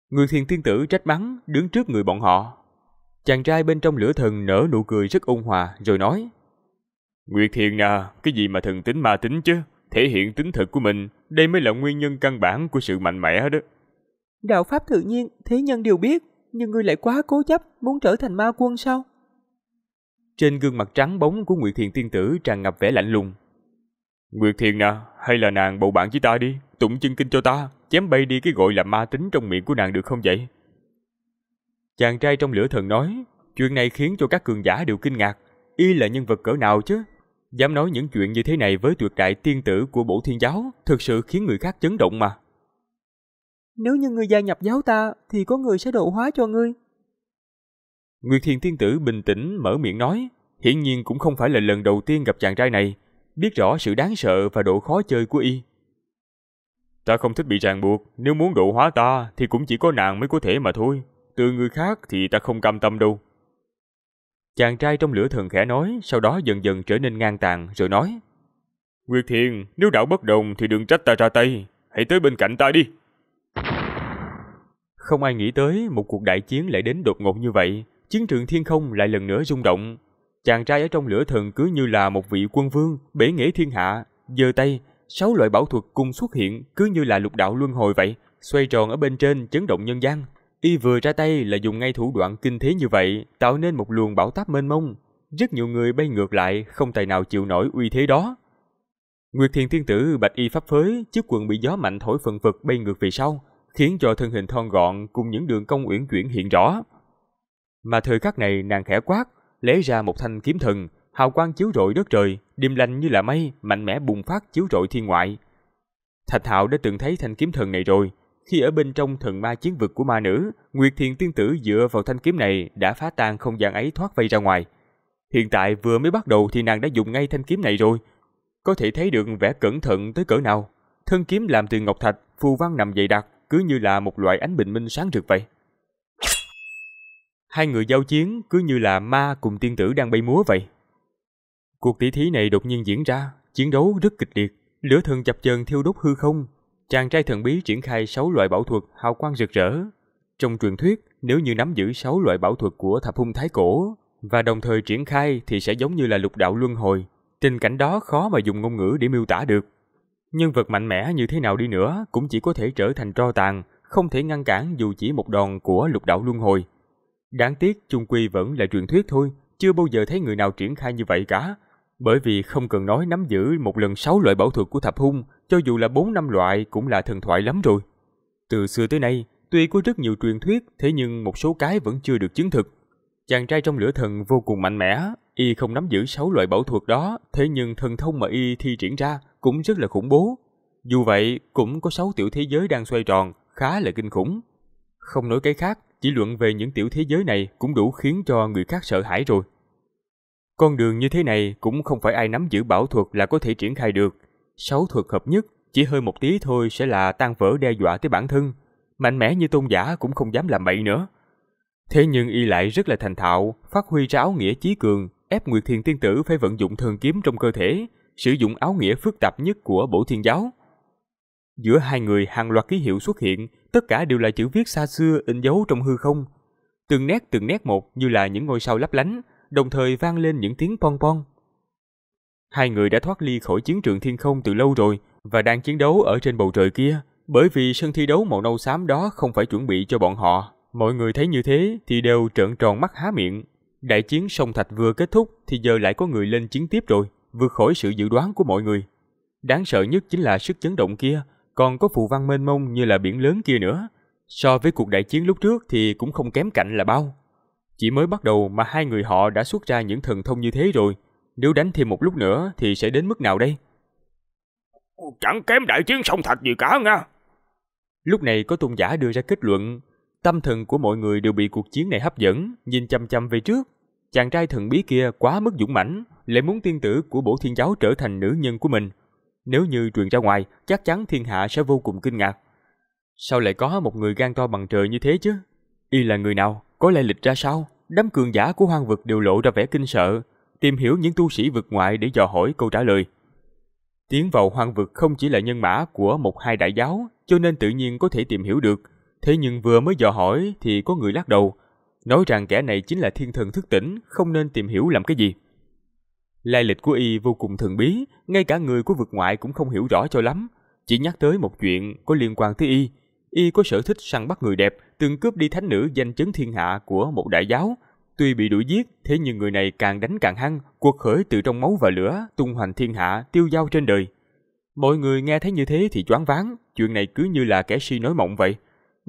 Người thiền tiên tử trách mắng đứng trước người bọn họ. Chàng trai bên trong lửa thần nở nụ cười rất ôn hòa rồi nói Nguyệt thiền à, cái gì mà thần tính ma tính chứ, thể hiện tính thật của mình, đây mới là nguyên nhân căn bản của sự mạnh mẽ đó. Đạo pháp tự nhiên, thế nhân đều biết nhưng ngươi lại quá cố chấp, muốn trở thành ma quân sao? Trên gương mặt trắng bóng của Nguyệt Thiền tiên tử tràn ngập vẻ lạnh lùng. Nguyệt Thiền nè à, hay là nàng bầu bạn với ta đi, tụng chân kinh cho ta, chém bay đi cái gọi là ma tính trong miệng của nàng được không vậy? Chàng trai trong lửa thần nói, chuyện này khiến cho các cường giả đều kinh ngạc, y là nhân vật cỡ nào chứ? Dám nói những chuyện như thế này với tuyệt đại tiên tử của bổ thiên giáo, thực sự khiến người khác chấn động mà. Nếu như ngươi gia nhập giáo ta, thì có người sẽ độ hóa cho ngươi. Nguyệt Thiền Tiên Tử bình tĩnh mở miệng nói, hiển nhiên cũng không phải là lần đầu tiên gặp chàng trai này, biết rõ sự đáng sợ và độ khó chơi của y. Ta không thích bị ràng buộc, nếu muốn độ hóa ta thì cũng chỉ có nàng mới có thể mà thôi, từ người khác thì ta không cam tâm đâu. Chàng trai trong lửa thần khẽ nói, sau đó dần dần trở nên ngang tàn rồi nói. Nguyệt Thiền, nếu đạo bất đồng thì đừng trách ta ra tay, hãy tới bên cạnh ta đi. Không ai nghĩ tới một cuộc đại chiến lại đến đột ngột như vậy, chiến trường thiên không lại lần nữa rung động. Chàng trai ở trong lửa thần cứ như là một vị quân vương, bể nghệ thiên hạ, giơ tay, sáu loại bảo thuật cùng xuất hiện cứ như là lục đạo luân hồi vậy, xoay tròn ở bên trên chấn động nhân gian. Y vừa ra tay là dùng ngay thủ đoạn kinh thế như vậy, tạo nên một luồng bảo táp mênh mông. Rất nhiều người bay ngược lại, không tài nào chịu nổi uy thế đó. Nguyệt Thiền Thiên Tử bạch y pháp phới, chiếc quần bị gió mạnh thổi phần phật bay ngược về sau, khiến cho thân hình thon gọn cùng những đường cong uyển chuyển hiện rõ. Mà thời khắc này nàng khẽ quát, lấy ra một thanh kiếm thần, hào quang chiếu rọi đất trời, điềm lành như là mây, mạnh mẽ bùng phát chiếu rọi thiên ngoại. Thạch Hạo đã từng thấy thanh kiếm thần này rồi, khi ở bên trong thần ma chiến vực của ma nữ, Nguyệt Thiền tiên tử dựa vào thanh kiếm này đã phá tan không gian ấy thoát vây ra ngoài. Hiện tại vừa mới bắt đầu thì nàng đã dùng ngay thanh kiếm này rồi. Có thể thấy được vẻ cẩn thận tới cỡ nào. Thân kiếm làm từ ngọc thạch, phù văn nằm dày đặc, cứ như là một loại ánh bình minh sáng rực vậy. Hai người giao chiến cứ như là ma cùng tiên tử đang bay múa vậy. Cuộc tỷ thí này đột nhiên diễn ra, chiến đấu rất kịch liệt, lửa thần chập chờn thiêu đốt hư không. Chàng trai thần bí triển khai sáu loại bảo thuật hào quang rực rỡ. Trong truyền thuyết, nếu như nắm giữ sáu loại bảo thuật của thập hung thái cổ và đồng thời triển khai thì sẽ giống như là lục đạo luân hồi. Tình cảnh đó khó mà dùng ngôn ngữ để miêu tả được. Nhân vật mạnh mẽ như thế nào đi nữa cũng chỉ có thể trở thành tro tàn, không thể ngăn cản dù chỉ một đòn của lục đạo luân hồi. Đáng tiếc chung quy vẫn là truyền thuyết thôi, chưa bao giờ thấy người nào triển khai như vậy cả. Bởi vì không cần nói nắm giữ một lần sáu loại bảo thuật của thập hung, cho dù là bốn năm loại cũng là thần thoại lắm rồi. Từ xưa tới nay, tuy có rất nhiều truyền thuyết, thế nhưng một số cái vẫn chưa được chứng thực. Chàng trai trong lửa thần vô cùng mạnh mẽ, y không nắm giữ sáu loại bảo thuật đó, thế nhưng thần thông mà y thi triển ra cũng rất là khủng bố. Dù vậy, cũng có 6 tiểu thế giới đang xoay tròn, khá là kinh khủng. Không nói cái khác, chỉ luận về những tiểu thế giới này cũng đủ khiến cho người khác sợ hãi rồi. Con đường như thế này cũng không phải ai nắm giữ bảo thuật là có thể triển khai được. Sáu thuật hợp nhất, chỉ hơi một tí thôi sẽ là tan vỡ đe dọa tới bản thân. Mạnh mẽ như tôn giả cũng không dám làm bậy nữa. Thế nhưng y lại rất là thành thạo, phát huy ra áo nghĩa chí cường, ép Nguyệt Thiền Tiên Tử phải vận dụng thần kiếm trong cơ thể, sử dụng áo nghĩa phức tạp nhất của bổ thiên giáo. Giữa hai người hàng loạt ký hiệu xuất hiện, tất cả đều là chữ viết xa xưa in dấu trong hư không. Từng nét từng nét một như là những ngôi sao lấp lánh, đồng thời vang lên những tiếng pon pon. Hai người đã thoát ly khỏi chiến trường thiên không từ lâu rồi và đang chiến đấu ở trên bầu trời kia, bởi vì sân thi đấu màu nâu xám đó không phải chuẩn bị cho bọn họ. Mọi người thấy như thế thì đều trợn tròn mắt há miệng. Đại chiến sông Thạch vừa kết thúc thì giờ lại có người lên chiến tiếp rồi vượt khỏi sự dự đoán của mọi người. Đáng sợ nhất chính là sức chấn động kia, còn có phù văn mênh mông như là biển lớn kia nữa. So với cuộc đại chiến lúc trước thì cũng không kém cạnh là bao. Chỉ mới bắt đầu mà hai người họ đã xuất ra những thần thông như thế rồi. Nếu đánh thêm một lúc nữa thì sẽ đến mức nào đây? Chẳng kém đại chiến song thật gì cả nha. Lúc này có tôn giả đưa ra kết luận, tâm thần của mọi người đều bị cuộc chiến này hấp dẫn, nhìn chăm chăm về trước, Chàng trai thần bí kia quá mức dũng mãnh, lại muốn tiên tử của bổ thiên giáo trở thành nữ nhân của mình. Nếu như truyền ra ngoài, chắc chắn thiên hạ sẽ vô cùng kinh ngạc. Sao lại có một người gan to bằng trời như thế chứ? Y là người nào? Có lai lịch ra sao? Đám cường giả của hoang vực đều lộ ra vẻ kinh sợ, tìm hiểu những tu sĩ vực ngoại để dò hỏi câu trả lời. Tiến vào hoang vực không chỉ là nhân mã của một hai đại giáo, cho nên tự nhiên có thể tìm hiểu được. Thế nhưng vừa mới dò hỏi thì có người lắc đầu, nói rằng kẻ này chính là thiên thần thức tỉnh, không nên tìm hiểu làm cái gì. Lai lịch của y vô cùng thần bí, ngay cả người của vực ngoại cũng không hiểu rõ cho lắm, chỉ nhắc tới một chuyện có liên quan tới y. Y có sở thích săn bắt người đẹp, từng cướp đi thánh nữ danh chấn thiên hạ của một đại giáo. Tuy bị đuổi giết, thế nhưng người này càng đánh càng hăng, cuộc khởi từ trong máu và lửa, tung hoành thiên hạ, tiêu dao trên đời. Mọi người nghe thấy như thế thì choáng váng, chuyện này cứ như là kẻ si nói mộng vậy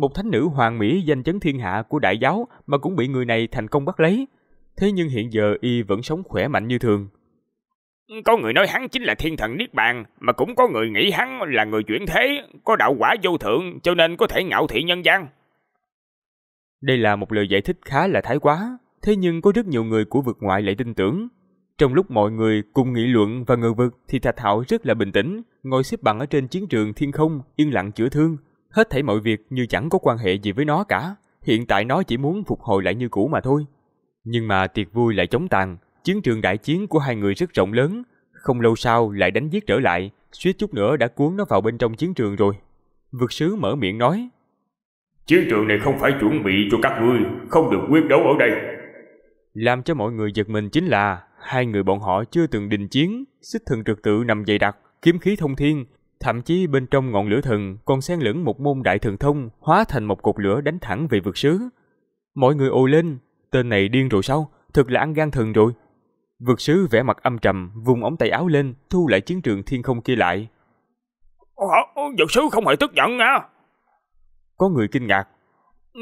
một thánh nữ hoàng mỹ danh chấn thiên hạ của đại giáo mà cũng bị người này thành công bắt lấy. Thế nhưng hiện giờ y vẫn sống khỏe mạnh như thường. Có người nói hắn chính là thiên thần Niết Bàn, mà cũng có người nghĩ hắn là người chuyển thế, có đạo quả vô thượng cho nên có thể ngạo thị nhân gian. Đây là một lời giải thích khá là thái quá, thế nhưng có rất nhiều người của vực ngoại lại tin tưởng. Trong lúc mọi người cùng nghị luận và ngờ vực thì Thạch Hạo rất là bình tĩnh, ngồi xếp bằng ở trên chiến trường thiên không, yên lặng chữa thương, Hết thảy mọi việc như chẳng có quan hệ gì với nó cả, hiện tại nó chỉ muốn phục hồi lại như cũ mà thôi. Nhưng mà tiệc vui lại chống tàn, chiến trường đại chiến của hai người rất rộng lớn, không lâu sau lại đánh giết trở lại, suýt chút nữa đã cuốn nó vào bên trong chiến trường rồi. Vực sứ mở miệng nói, Chiến trường này không phải chuẩn bị cho các ngươi, không được quyết đấu ở đây. Làm cho mọi người giật mình chính là, hai người bọn họ chưa từng đình chiến, xích thần trực tự nằm dày đặc, kiếm khí thông thiên, Thậm chí bên trong ngọn lửa thần còn xen lẫn một môn đại thần thông hóa thành một cục lửa đánh thẳng về vực sứ. Mọi người ồ lên, tên này điên rồi sao, thật là ăn gan thần rồi. Vực sứ vẻ mặt âm trầm, vùng ống tay áo lên, thu lại chiến trường thiên không kia lại. Ờ, vật sứ không hề tức giận à. Có người kinh ngạc.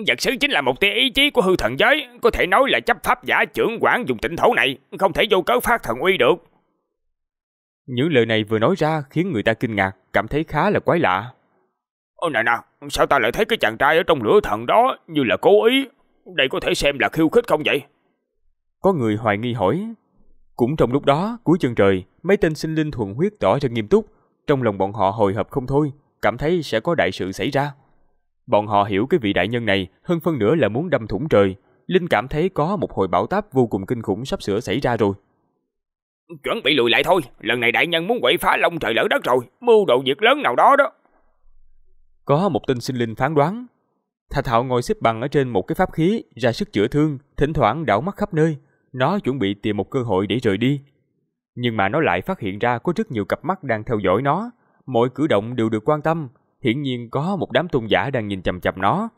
Vật sứ chính là một tia ý chí của hư thần giới, có thể nói là chấp pháp giả trưởng quản dùng tịnh thổ này, không thể vô cớ phát thần uy được. Những lời này vừa nói ra khiến người ta kinh ngạc, cảm thấy khá là quái lạ. Ôi nè nè, sao ta lại thấy cái chàng trai ở trong lửa thần đó như là cố ý? Đây có thể xem là khiêu khích không vậy? Có người hoài nghi hỏi. Cũng trong lúc đó, cuối chân trời, mấy tên sinh linh thuần huyết tỏ ra nghiêm túc. Trong lòng bọn họ hồi hộp không thôi, cảm thấy sẽ có đại sự xảy ra. Bọn họ hiểu cái vị đại nhân này hơn phân nửa là muốn đâm thủng trời. Linh cảm thấy có một hồi bão táp vô cùng kinh khủng sắp sửa xảy ra rồi. Chuẩn bị lùi lại thôi, lần này đại nhân muốn quậy phá long trời lỡ đất rồi, mưu đồ việc lớn nào đó đó. Có một tinh sinh linh phán đoán. Thà Thạo ngồi xếp bằng ở trên một cái pháp khí, ra sức chữa thương, thỉnh thoảng đảo mắt khắp nơi. Nó chuẩn bị tìm một cơ hội để rời đi. Nhưng mà nó lại phát hiện ra có rất nhiều cặp mắt đang theo dõi nó. Mọi cử động đều được quan tâm. Hiển nhiên có một đám tôn giả đang nhìn chằm chằm nó.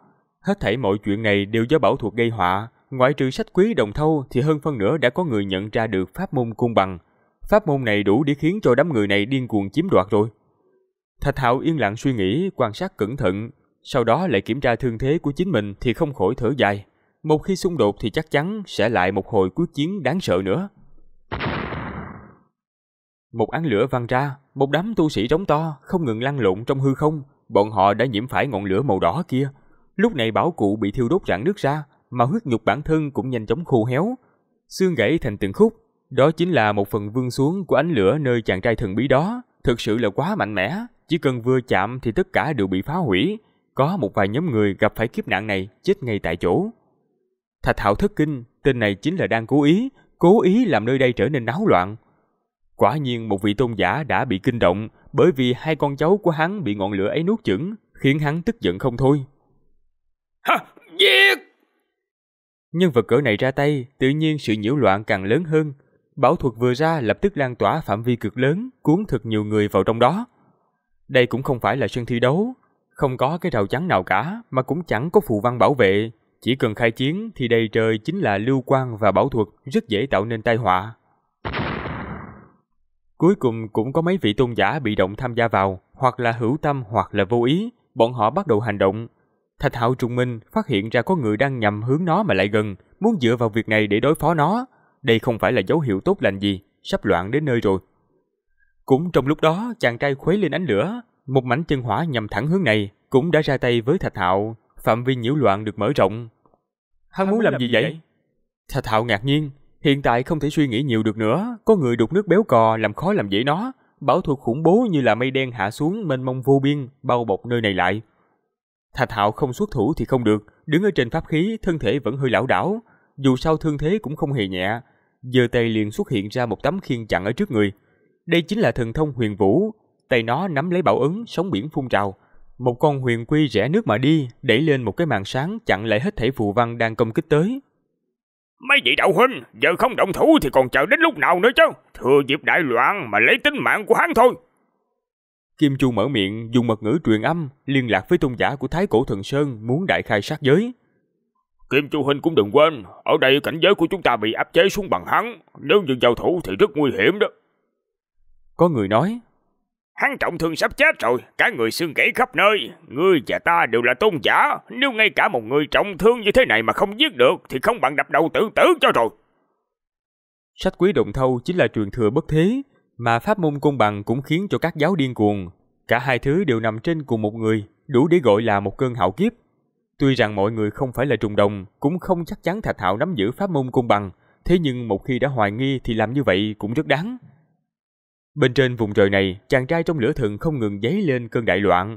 Hết thảy mọi chuyện này đều do bảo thuật gây họa, Ngoại trừ sách quý đồng thâu thì hơn phân nửa đã có người nhận ra được pháp môn cung bằng. Pháp môn này đủ để khiến cho đám người này điên cuồng chiếm đoạt rồi. Thạch Hạo yên lặng suy nghĩ, quan sát cẩn thận, sau đó lại kiểm tra thương thế của chính mình thì không khỏi thở dài. Một khi xung đột thì chắc chắn sẽ lại một hồi quyết chiến đáng sợ nữa. Một án lửa văng ra, một đám tu sĩ trống to, không ngừng lăn lộn trong hư không, bọn họ đã nhiễm phải ngọn lửa màu đỏ kia. Lúc này bảo cụ bị thiêu đốt rạng nước ra, mà huyết nhục bản thân cũng nhanh chóng khô héo, xương gãy thành từng khúc. Đó chính là một phần vương xuống của ánh lửa nơi chàng trai thần bí đó, thực sự là quá mạnh mẽ, chỉ cần vừa chạm thì tất cả đều bị phá hủy. Có một vài nhóm người gặp phải kiếp nạn này chết ngay tại chỗ. Thạch Hạo thất kinh, tên này chính là đang cố ý, cố ý làm nơi đây trở nên náo loạn. Quả nhiên một vị tôn giả đã bị kinh động bởi vì hai con cháu của hắn bị ngọn lửa ấy nuốt chửng, khiến hắn tức giận không thôi. Ha! Giết! Nhân vật cỡ này ra tay, tự nhiên sự nhiễu loạn càng lớn hơn. Bảo thuật vừa ra lập tức lan tỏa phạm vi cực lớn, cuốn thật nhiều người vào trong đó. Đây cũng không phải là sân thi đấu, không có cái rào chắn nào cả mà cũng chẳng có phù văn bảo vệ. Chỉ cần khai chiến thì đầy trời chính là lưu quan và bảo thuật rất dễ tạo nên tai họa. Cuối cùng cũng có mấy vị tôn giả bị động tham gia vào, hoặc là hữu tâm hoặc là vô ý, bọn họ bắt đầu hành động, Thạch Hạo trùng mình phát hiện ra có người đang nhằm hướng nó mà lại gần, muốn dựa vào việc này để đối phó nó. Đây không phải là dấu hiệu tốt lành gì, sắp loạn đến nơi rồi. Cũng trong lúc đó, chàng trai khuấy lên ánh lửa, một mảnh chân hỏa nhằm thẳng hướng này, cũng đã ra tay với Thạch Hạo, phạm vi nhiễu loạn được mở rộng. Hắn, muốn làm, gì vậy? vậy? Thạch Hạo ngạc nhiên, hiện tại không thể suy nghĩ nhiều được nữa, có người đục nước béo cò làm khó làm dễ nó, bảo thuật khủng bố như là mây đen hạ xuống mênh mông vô biên, bao bọc nơi này lại. Thạch Hạo không xuất thủ thì không được, đứng ở trên pháp khí, thân thể vẫn hơi lảo đảo, dù sao thương thế cũng không hề nhẹ. giờ tay liền xuất hiện ra một tấm khiên chặn ở trước người. Đây chính là thần thông Huyền Vũ, tay nó nắm lấy bảo ứng, sóng biển phun trào. Một con huyền quy rẽ nước mà đi, đẩy lên một cái màn sáng chặn lại hết thảy phù văn đang công kích tới. Mấy vị đạo huynh, giờ không động thủ thì còn chờ đến lúc nào nữa chứ? Thừa dịp đại loạn mà lấy tính mạng của hắn thôi. Kim Chu mở miệng dùng mật ngữ truyền âm liên lạc với tôn giả của Thái Cổ Thần Sơn muốn đại khai sát giới. Kim Chu Huynh cũng đừng quên, ở đây cảnh giới của chúng ta bị áp chế xuống bằng hắn, nếu như giao thủ thì rất nguy hiểm đó. Có người nói, Hắn trọng thương sắp chết rồi, cả người xương gãy khắp nơi, ngươi và ta đều là tôn giả, nếu ngay cả một người trọng thương như thế này mà không giết được thì không bằng đập đầu tự tử cho rồi. Sách quý đồng thâu chính là truyền thừa bất thế, mà pháp môn công bằng cũng khiến cho các giáo điên cuồng. Cả hai thứ đều nằm trên cùng một người, đủ để gọi là một cơn hạo kiếp. Tuy rằng mọi người không phải là trùng đồng, cũng không chắc chắn Thạch Hạo nắm giữ pháp môn công bằng, thế nhưng một khi đã hoài nghi thì làm như vậy cũng rất đáng. Bên trên vùng trời này, chàng trai trong lửa thần không ngừng dấy lên cơn đại loạn.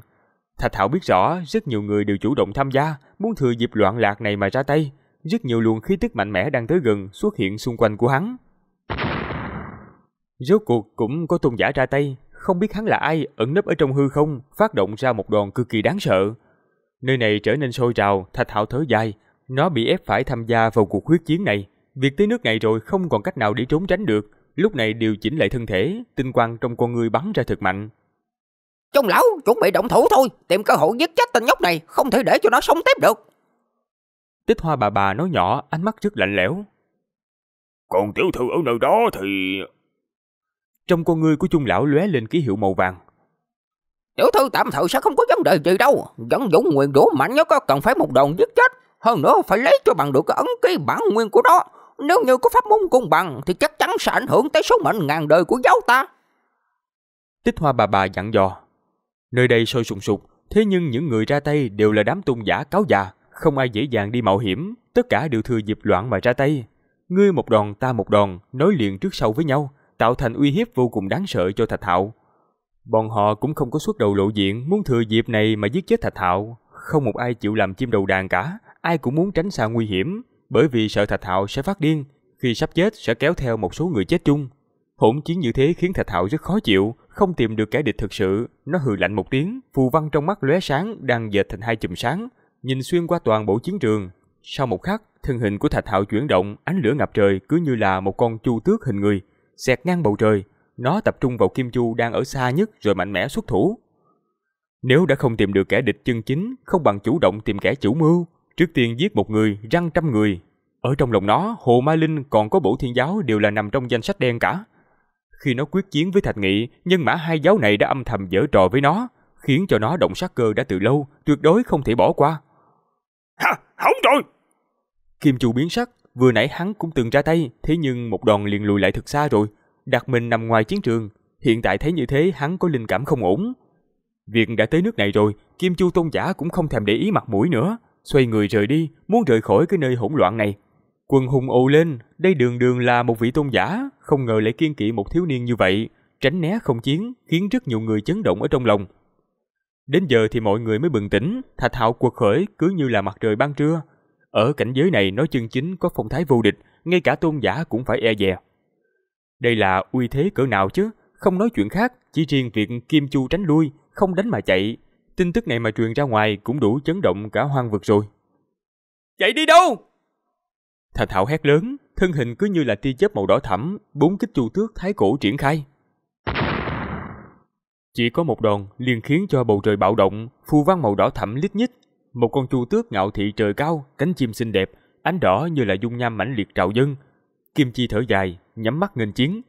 Thạch Hạo biết rõ, rất nhiều người đều chủ động tham gia, muốn thừa dịp loạn lạc này mà ra tay. Rất nhiều luồng khí tức mạnh mẽ đang tới gần xuất hiện xung quanh của hắn. Rốt cuộc cũng có tôn giả ra tay, không biết hắn là ai, ẩn nấp ở trong hư không, phát động ra một đòn cực kỳ đáng sợ. Nơi này trở nên sôi trào, Thạch Hạo thở dài, nó bị ép phải tham gia vào cuộc huyết chiến này. Việc tới nước này rồi không còn cách nào để trốn tránh được, lúc này điều chỉnh lại thân thể, tinh quang trong con người bắn ra thật mạnh. Trong lão, chuẩn bị động thủ thôi, tìm cơ hội giết chết tên nhóc này, không thể để cho nó sống tiếp được. Tích hoa bà bà nói nhỏ, ánh mắt rất lạnh lẽo. Còn tiểu thư ở nơi đó thì trong con ngươi của Trung lão lóe lên ký hiệu màu vàng. Tiểu thư tạm thời sẽ không có vấn đề gì đâu, vẫn dũng nguyên đủ mạnh nhất cần phải một đòn giết chết, hơn nữa phải lấy cho bằng được cái ấn ký bản nguyên của nó. Nếu như có pháp môn cung bằng thì chắc chắn sẽ ảnh hưởng tới số mệnh ngàn đời của giáo ta. Tích hoa bà bà dặn dò. Nơi đây sôi sùng sục, thế nhưng những người ra tay đều là đám tôn giả cáo già, không ai dễ dàng đi mạo hiểm, tất cả đều thừa dịp loạn mà ra tay. Ngươi một đòn ta một đòn, nối liền trước sau với nhau, tạo thành uy hiếp vô cùng đáng sợ cho Thạch Hạo. Bọn họ cũng không có suốt đầu lộ diện muốn thừa dịp này mà giết chết Thạch Hạo. Không một ai chịu làm chim đầu đàn cả, ai cũng muốn tránh xa nguy hiểm, bởi vì sợ Thạch Hạo sẽ phát điên, khi sắp chết sẽ kéo theo một số người chết chung. Hỗn chiến như thế khiến Thạch Hạo rất khó chịu, không tìm được kẻ địch thực sự. Nó hừ lạnh một tiếng, phù văn trong mắt lóe sáng đang dệt thành hai chùm sáng, nhìn xuyên qua toàn bộ chiến trường. Sau một khắc, thân hình của Thạch Hạo chuyển động, ánh lửa ngập trời cứ như là một con chu tước hình người, xẹt ngang bầu trời, nó tập trung vào Kim Chu đang ở xa nhất rồi mạnh mẽ xuất thủ. Nếu đã không tìm được kẻ địch chân chính, không bằng chủ động tìm kẻ chủ mưu, trước tiên giết một người, răng trăm người. Ở trong lòng nó, Hồ Ma Linh còn có bổ thiên giáo đều là nằm trong danh sách đen cả. Khi nó quyết chiến với Thạch Nghị, nhân mã hai giáo này đã âm thầm dở trò với nó, khiến cho nó động sát cơ đã từ lâu, tuyệt đối không thể bỏ qua. Ha, hỏng rồi! Kim Chu biến sắc, Vừa nãy hắn cũng từng ra tay, thế nhưng một đòn liền lùi lại thật xa rồi. Đặt mình nằm ngoài chiến trường, hiện tại thấy như thế hắn có linh cảm không ổn. Việc đã tới nước này rồi, Kim Chu Tôn giả cũng không thèm để ý mặt mũi nữa, xoay người rời đi, muốn rời khỏi cái nơi hỗn loạn này. Quần hùng ồ lên, đây đường đường là một vị tôn giả, không ngờ lại kiên kỵ một thiếu niên như vậy, tránh né không chiến, khiến rất nhiều người chấn động ở trong lòng. Đến giờ thì mọi người mới bừng tỉnh, Thạch Hạo quật khởi cứ như là mặt trời ban trưa, ở cảnh giới này nói chân chính có phong thái vô địch, ngay cả tôn giả cũng phải e dè. Đây là uy thế cỡ nào chứ, không nói chuyện khác, chỉ riêng việc Kim Chu tránh lui, không đánh mà chạy. Tin tức này mà truyền ra ngoài cũng đủ chấn động cả hoang vực rồi. Chạy đi đâu? Thạch Thảo hét lớn, thân hình cứ như là tia chớp màu đỏ thẫm, bốn kích chu tước thái cổ triển khai. Chỉ có một đòn liền khiến cho bầu trời bạo động, phù văn màu đỏ thẫm lít nhít một con chu tước ngạo thị trời cao, cánh chim xinh đẹp, ánh đỏ như là dung nham mãnh liệt trào dâng Kim Chi thở dài, nhắm mắt nghênh chiến.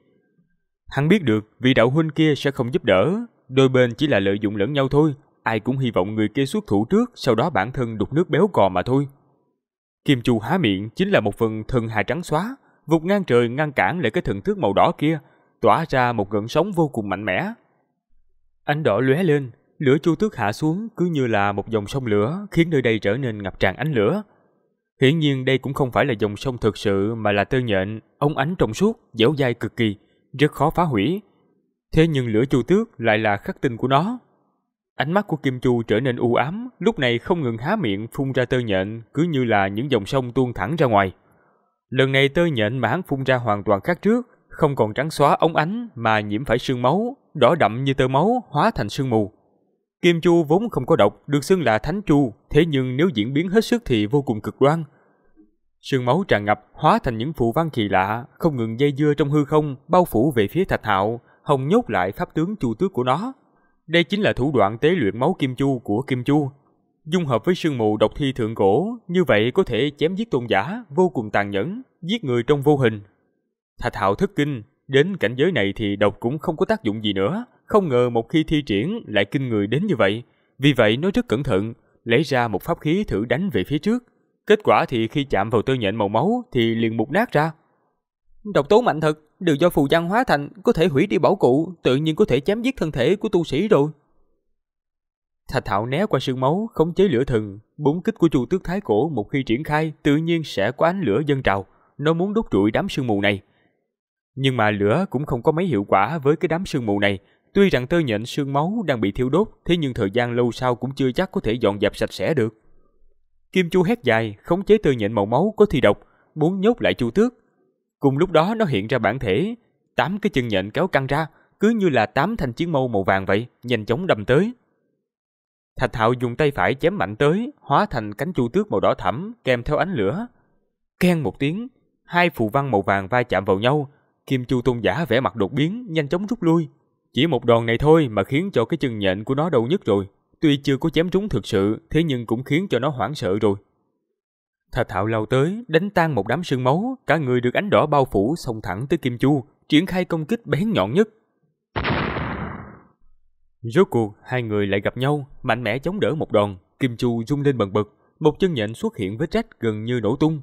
Hắn biết được vị đạo huynh kia sẽ không giúp đỡ, đôi bên chỉ là lợi dụng lẫn nhau thôi, ai cũng hy vọng người kia xuất thủ trước, sau đó bản thân đục nước béo cò mà thôi. Kim Chu há miệng chính là một phần thần hà trắng xóa, vụt ngang trời ngăn cản lại cái thần thước màu đỏ kia, tỏa ra một gợn sóng vô cùng mạnh mẽ. Ánh đỏ lóe lên, Lửa chu tước hạ xuống cứ như là một dòng sông lửa khiến nơi đây trở nên ngập tràn ánh lửa. Hiển nhiên đây cũng không phải là dòng sông thực sự mà là tơ nhện, ống ánh trong suốt, dẻo dai cực kỳ, rất khó phá hủy. Thế nhưng lửa chu tước lại là khắc tinh của nó. Ánh mắt của Kim Chu trở nên u ám, lúc này không ngừng há miệng phun ra tơ nhện cứ như là những dòng sông tuôn thẳng ra ngoài. Lần này tơ nhện mà hắn phun ra hoàn toàn khác trước, không còn trắng xóa ống ánh mà nhiễm phải sương máu, đỏ đậm như tơ máu hóa thành sương mù. Kim Chu vốn không có độc, được xưng là Thánh Chu, thế nhưng nếu diễn biến hết sức thì vô cùng cực đoan. Sương máu tràn ngập, hóa thành những phù văn kỳ lạ, không ngừng dây dưa trong hư không, bao phủ về phía Thạch Hạo, hồng nhốt lại pháp tướng Chu Tước của nó. Đây chính là thủ đoạn tế luyện máu Kim Chu của Kim Chu. Dung hợp với sương mù độc thi thượng cổ, như vậy có thể chém giết tôn giả, vô cùng tàn nhẫn, giết người trong vô hình. Thạch Hạo thất kinh, đến cảnh giới này thì độc cũng không có tác dụng gì nữa, không ngờ một khi thi triển lại kinh người đến như vậy. Vì vậy nó rất cẩn thận, lấy ra một pháp khí thử đánh về phía trước. Kết quả thì khi chạm vào tơ nhện màu máu thì liền mục nát ra. Độc tố mạnh thật, đều do phù văn hóa thành, có thể hủy đi bảo cụ, tự nhiên có thể chém giết thân thể của tu sĩ rồi. Thạch Thạo né qua sương máu, khống chế lửa thần, bốn kích của Chu Tước Thái Cổ một khi triển khai, tự nhiên sẽ có ánh lửa dân trào, nó muốn đốt trụi đám sương mù này. Nhưng mà lửa cũng không có mấy hiệu quả với cái đám sương mù này, Tuy rằng tơ nhện xương máu đang bị thiêu đốt, thế nhưng thời gian lâu sau cũng chưa chắc có thể dọn dẹp sạch sẽ được. Kim Chu hét dài, khống chế tơ nhện màu máu có thi độc, muốn nhốt lại Chu Tước. Cùng lúc đó nó hiện ra bản thể, tám cái chân nhện kéo căng ra, cứ như là tám thanh chiến mâu màu vàng vậy, nhanh chóng đâm tới. Thạch Thạo dùng tay phải chém mạnh tới, hóa thành cánh Chu Tước màu đỏ thẫm kèm theo ánh lửa. Keng một tiếng, hai phù văn màu vàng va chạm vào nhau, Kim Chu Tôn giả vẻ mặt đột biến, nhanh chóng rút lui. Chỉ một đòn này thôi mà khiến cho cái chân nhện của nó đau nhất rồi. Tuy chưa có chém trúng thực sự, thế nhưng cũng khiến cho nó hoảng sợ rồi. Thạch Thạo lao tới, đánh tan một đám sương máu, cả người được ánh đỏ bao phủ xông thẳng tới Kim Chu, triển khai công kích bén nhọn nhất. Rốt cuộc, hai người lại gặp nhau, mạnh mẽ chống đỡ một đòn, Kim Chu rung lên bần bật, một chân nhện xuất hiện vết rách gần như nổ tung.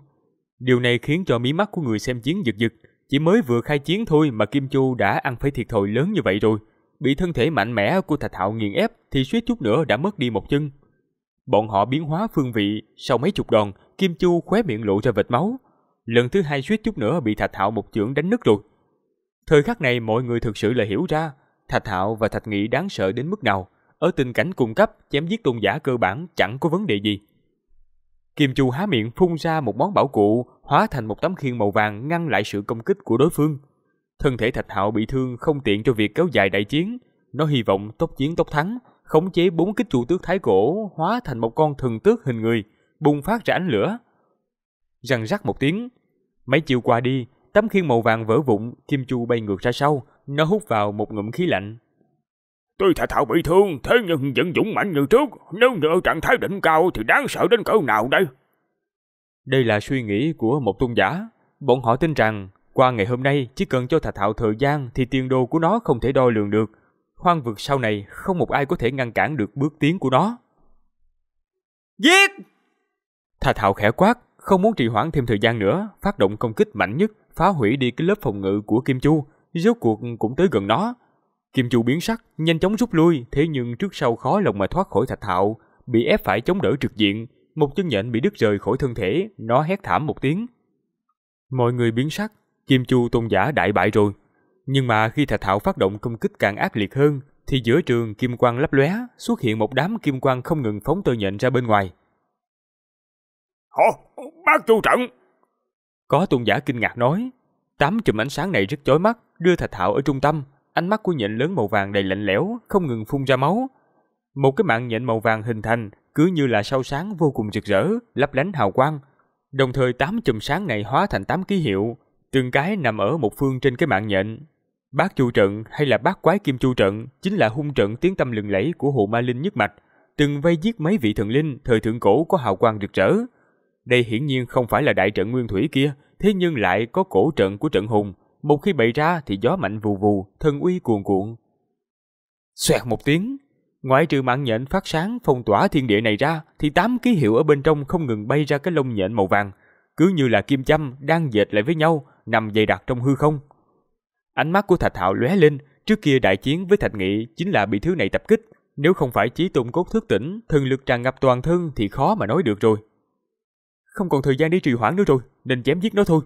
Điều này khiến cho mí mắt của người xem chiến giật giật, chỉ mới vừa khai chiến thôi mà Kim Chu đã ăn phải thiệt thòi lớn như vậy rồi. Bị thân thể mạnh mẽ của Thạch Hạo nghiền ép thì suýt chút nữa đã mất đi một chân. Bọn họ biến hóa phương vị, sau mấy chục đòn, Kim Chu khóe miệng lộ ra vệt máu. Lần thứ hai suýt chút nữa bị Thạch Hạo một chưởng đánh nứt rồi. Thời khắc này mọi người thực sự là hiểu ra, Thạch Hạo và Thạch Nghị đáng sợ đến mức nào. Ở tình cảnh cung cấp, chém giết tôn giả cơ bản chẳng có vấn đề gì. Kim Chu há miệng phun ra một món bảo cụ, hóa thành một tấm khiên màu vàng ngăn lại sự công kích của đối phương. Thân thể Thạch Hạo bị thương không tiện cho việc kéo dài đại chiến, nó hy vọng tốc chiến tốc thắng, khống chế bốn kích trụ tước thái cổ hóa thành một con thần tước hình người, bùng phát ra ánh lửa. Răng rắc một tiếng, mấy chiều qua đi, tấm khiên màu vàng vỡ vụn, Kim Chu bay ngược ra sau, nó hút vào một ngụm khí lạnh. Tuy thả thảo bị thương, thế nhưng vẫn dũng mãnh như trước, nếu như ở trạng thái đỉnh cao thì đáng sợ đến cỡ nào đây? Đây là suy nghĩ của một tôn giả. Bọn họ tin rằng, qua ngày hôm nay chỉ cần cho thả thảo thời gian thì tiền đồ của nó không thể đo lường được. Hoang vực sau này không một ai có thể ngăn cản được bước tiến của nó. Giết! Thà thạo khẽ quát, không muốn trì hoãn thêm thời gian nữa, phát động công kích mạnh nhất, phá hủy đi cái lớp phòng ngự của Kim Chu, rốt cuộc cũng tới gần nó, Kim Chu biến sắc, nhanh chóng rút lui, thế nhưng trước sau khó lòng mà thoát khỏi Thạch thạo, bị ép phải chống đỡ trực diện, một chân nhện bị đứt rời khỏi thân thể, nó hét thảm một tiếng. Mọi người biến sắc, Kim Chu tôn giả đại bại rồi. Nhưng mà khi Thạch thạo phát động công kích càng ác liệt hơn, thì giữa trường kim quang lấp lóe, xuất hiện một đám kim quang không ngừng phóng tơ nhện ra bên ngoài. Hả? Bác Chu trận! Có tôn giả kinh ngạc nói, tám chùm ánh sáng này rất chói mắt, đưa Thạch thạo ở trung tâm, Ánh mắt của nhện lớn màu vàng đầy lạnh lẽo, không ngừng phun ra máu. Một cái mạng nhện màu vàng hình thành, cứ như là sao sáng vô cùng rực rỡ, lấp lánh hào quang. Đồng thời tám chùm sáng này hóa thành tám ký hiệu, từng cái nằm ở một phương trên cái mạng nhện. Bác chu trận hay là bác quái kim chu trận chính là hung trận tiếng tâm lừng lẫy của hồ ma linh nhất mạch, từng vây giết mấy vị thần linh thời thượng cổ có hào quang rực rỡ. Đây hiển nhiên không phải là đại trận nguyên thủy kia, thế nhưng lại có cổ trận của trận hùng, một khi bậy ra thì gió mạnh vù vù, thân uy cuồn cuộn. Xoẹt một tiếng, ngoại trừ mạng nhện phát sáng phong tỏa thiên địa này ra thì tám ký hiệu ở bên trong không ngừng bay ra cái lông nhện màu vàng, cứ như là kim châm đang dệt lại với nhau, nằm dày đặc trong hư không. Ánh mắt của Thạch Hạo lóe lên, trước kia đại chiến với Thạch Nghị chính là bị thứ này tập kích, nếu không phải chí tôn cốt thức tỉnh, thần lực tràn ngập toàn thân thì khó mà nói được rồi. Không còn thời gian để trì hoãn nữa rồi, nên chém giết nó thôi.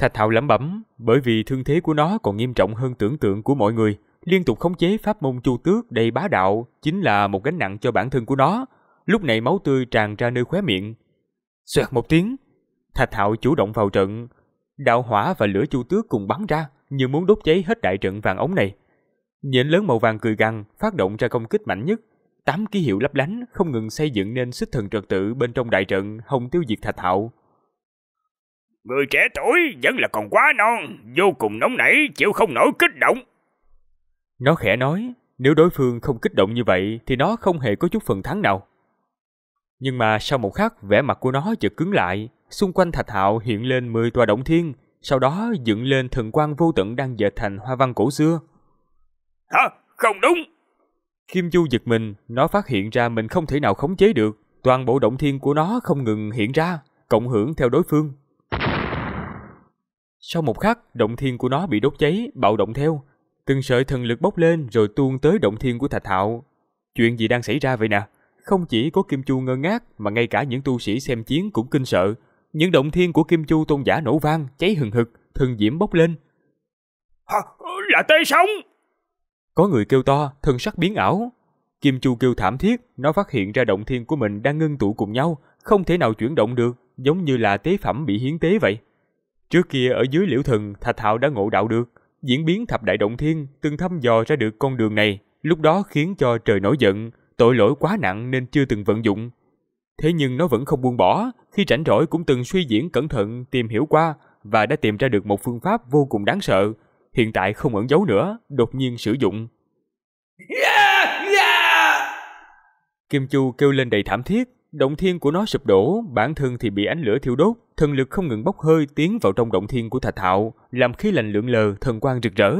Thạch Thạo lẩm bẩm, bởi vì thương thế của nó còn nghiêm trọng hơn tưởng tượng của mọi người, liên tục khống chế pháp môn chu tước đầy bá đạo chính là một gánh nặng cho bản thân của nó. Lúc này máu tươi tràn ra nơi khóe miệng. Xoẹt một tiếng, Thạch Thạo chủ động vào trận, đạo hỏa và lửa chu tước cùng bắn ra, như muốn đốt cháy hết đại trận vàng ống này. Nhện lớn màu vàng cười gằn, phát động ra công kích mạnh nhất, tám ký hiệu lấp lánh không ngừng xây dựng nên sức thần trật tự bên trong đại trận hồng tiêu diệt Thạch Thạo. Người trẻ tuổi vẫn là còn quá non, vô cùng nóng nảy, chịu không nổi kích động. Nó khẽ nói, nếu đối phương không kích động như vậy thì nó không hề có chút phần thắng nào. Nhưng mà sau một khắc vẻ mặt của nó chợt cứng lại, xung quanh thạch hạo hiện lên 10 tòa động thiên, sau đó dựng lên thần quan vô tận đang dệt thành hoa văn cổ xưa. Hả? Không đúng! Kim Du giật mình, nó phát hiện ra mình không thể nào khống chế được, toàn bộ động thiên của nó không ngừng hiện ra, cộng hưởng theo đối phương. Sau một khắc, động thiên của nó bị đốt cháy, bạo động theo. Từng sợi thần lực bốc lên rồi tuôn tới động thiên của Thạch Hạo. Chuyện gì đang xảy ra vậy nè? Không chỉ có Kim Chu ngơ ngác mà ngay cả những tu sĩ xem chiến cũng kinh sợ. Những động thiên của Kim Chu tôn giả nổ vang, cháy hừng hực, thần diễm bốc lên. Hả? Là tê sống! Có người kêu to, thân sắc biến ảo. Kim Chu kêu thảm thiết, nó phát hiện ra động thiên của mình đang ngưng tụ cùng nhau, không thể nào chuyển động được, giống như là tế phẩm bị hiến tế vậy. Trước kia ở dưới liễu thần, Thạch Hạo đã ngộ đạo được, diễn biến thập đại động thiên từng thăm dò ra được con đường này, lúc đó khiến cho trời nổi giận, tội lỗi quá nặng nên chưa từng vận dụng. Thế nhưng nó vẫn không buông bỏ, khi rảnh rỗi cũng từng suy diễn cẩn thận tìm hiểu qua và đã tìm ra được một phương pháp vô cùng đáng sợ, hiện tại không ẩn giấu nữa, đột nhiên sử dụng. Yeah, yeah! Kim Chu kêu lên đầy thảm thiết, Động thiên của nó sụp đổ, bản thân thì bị ánh lửa thiêu đốt, thần lực không ngừng bốc hơi tiến vào trong động thiên của Thạch thạo làm khí lạnh lượn lờ, thần quang rực rỡ.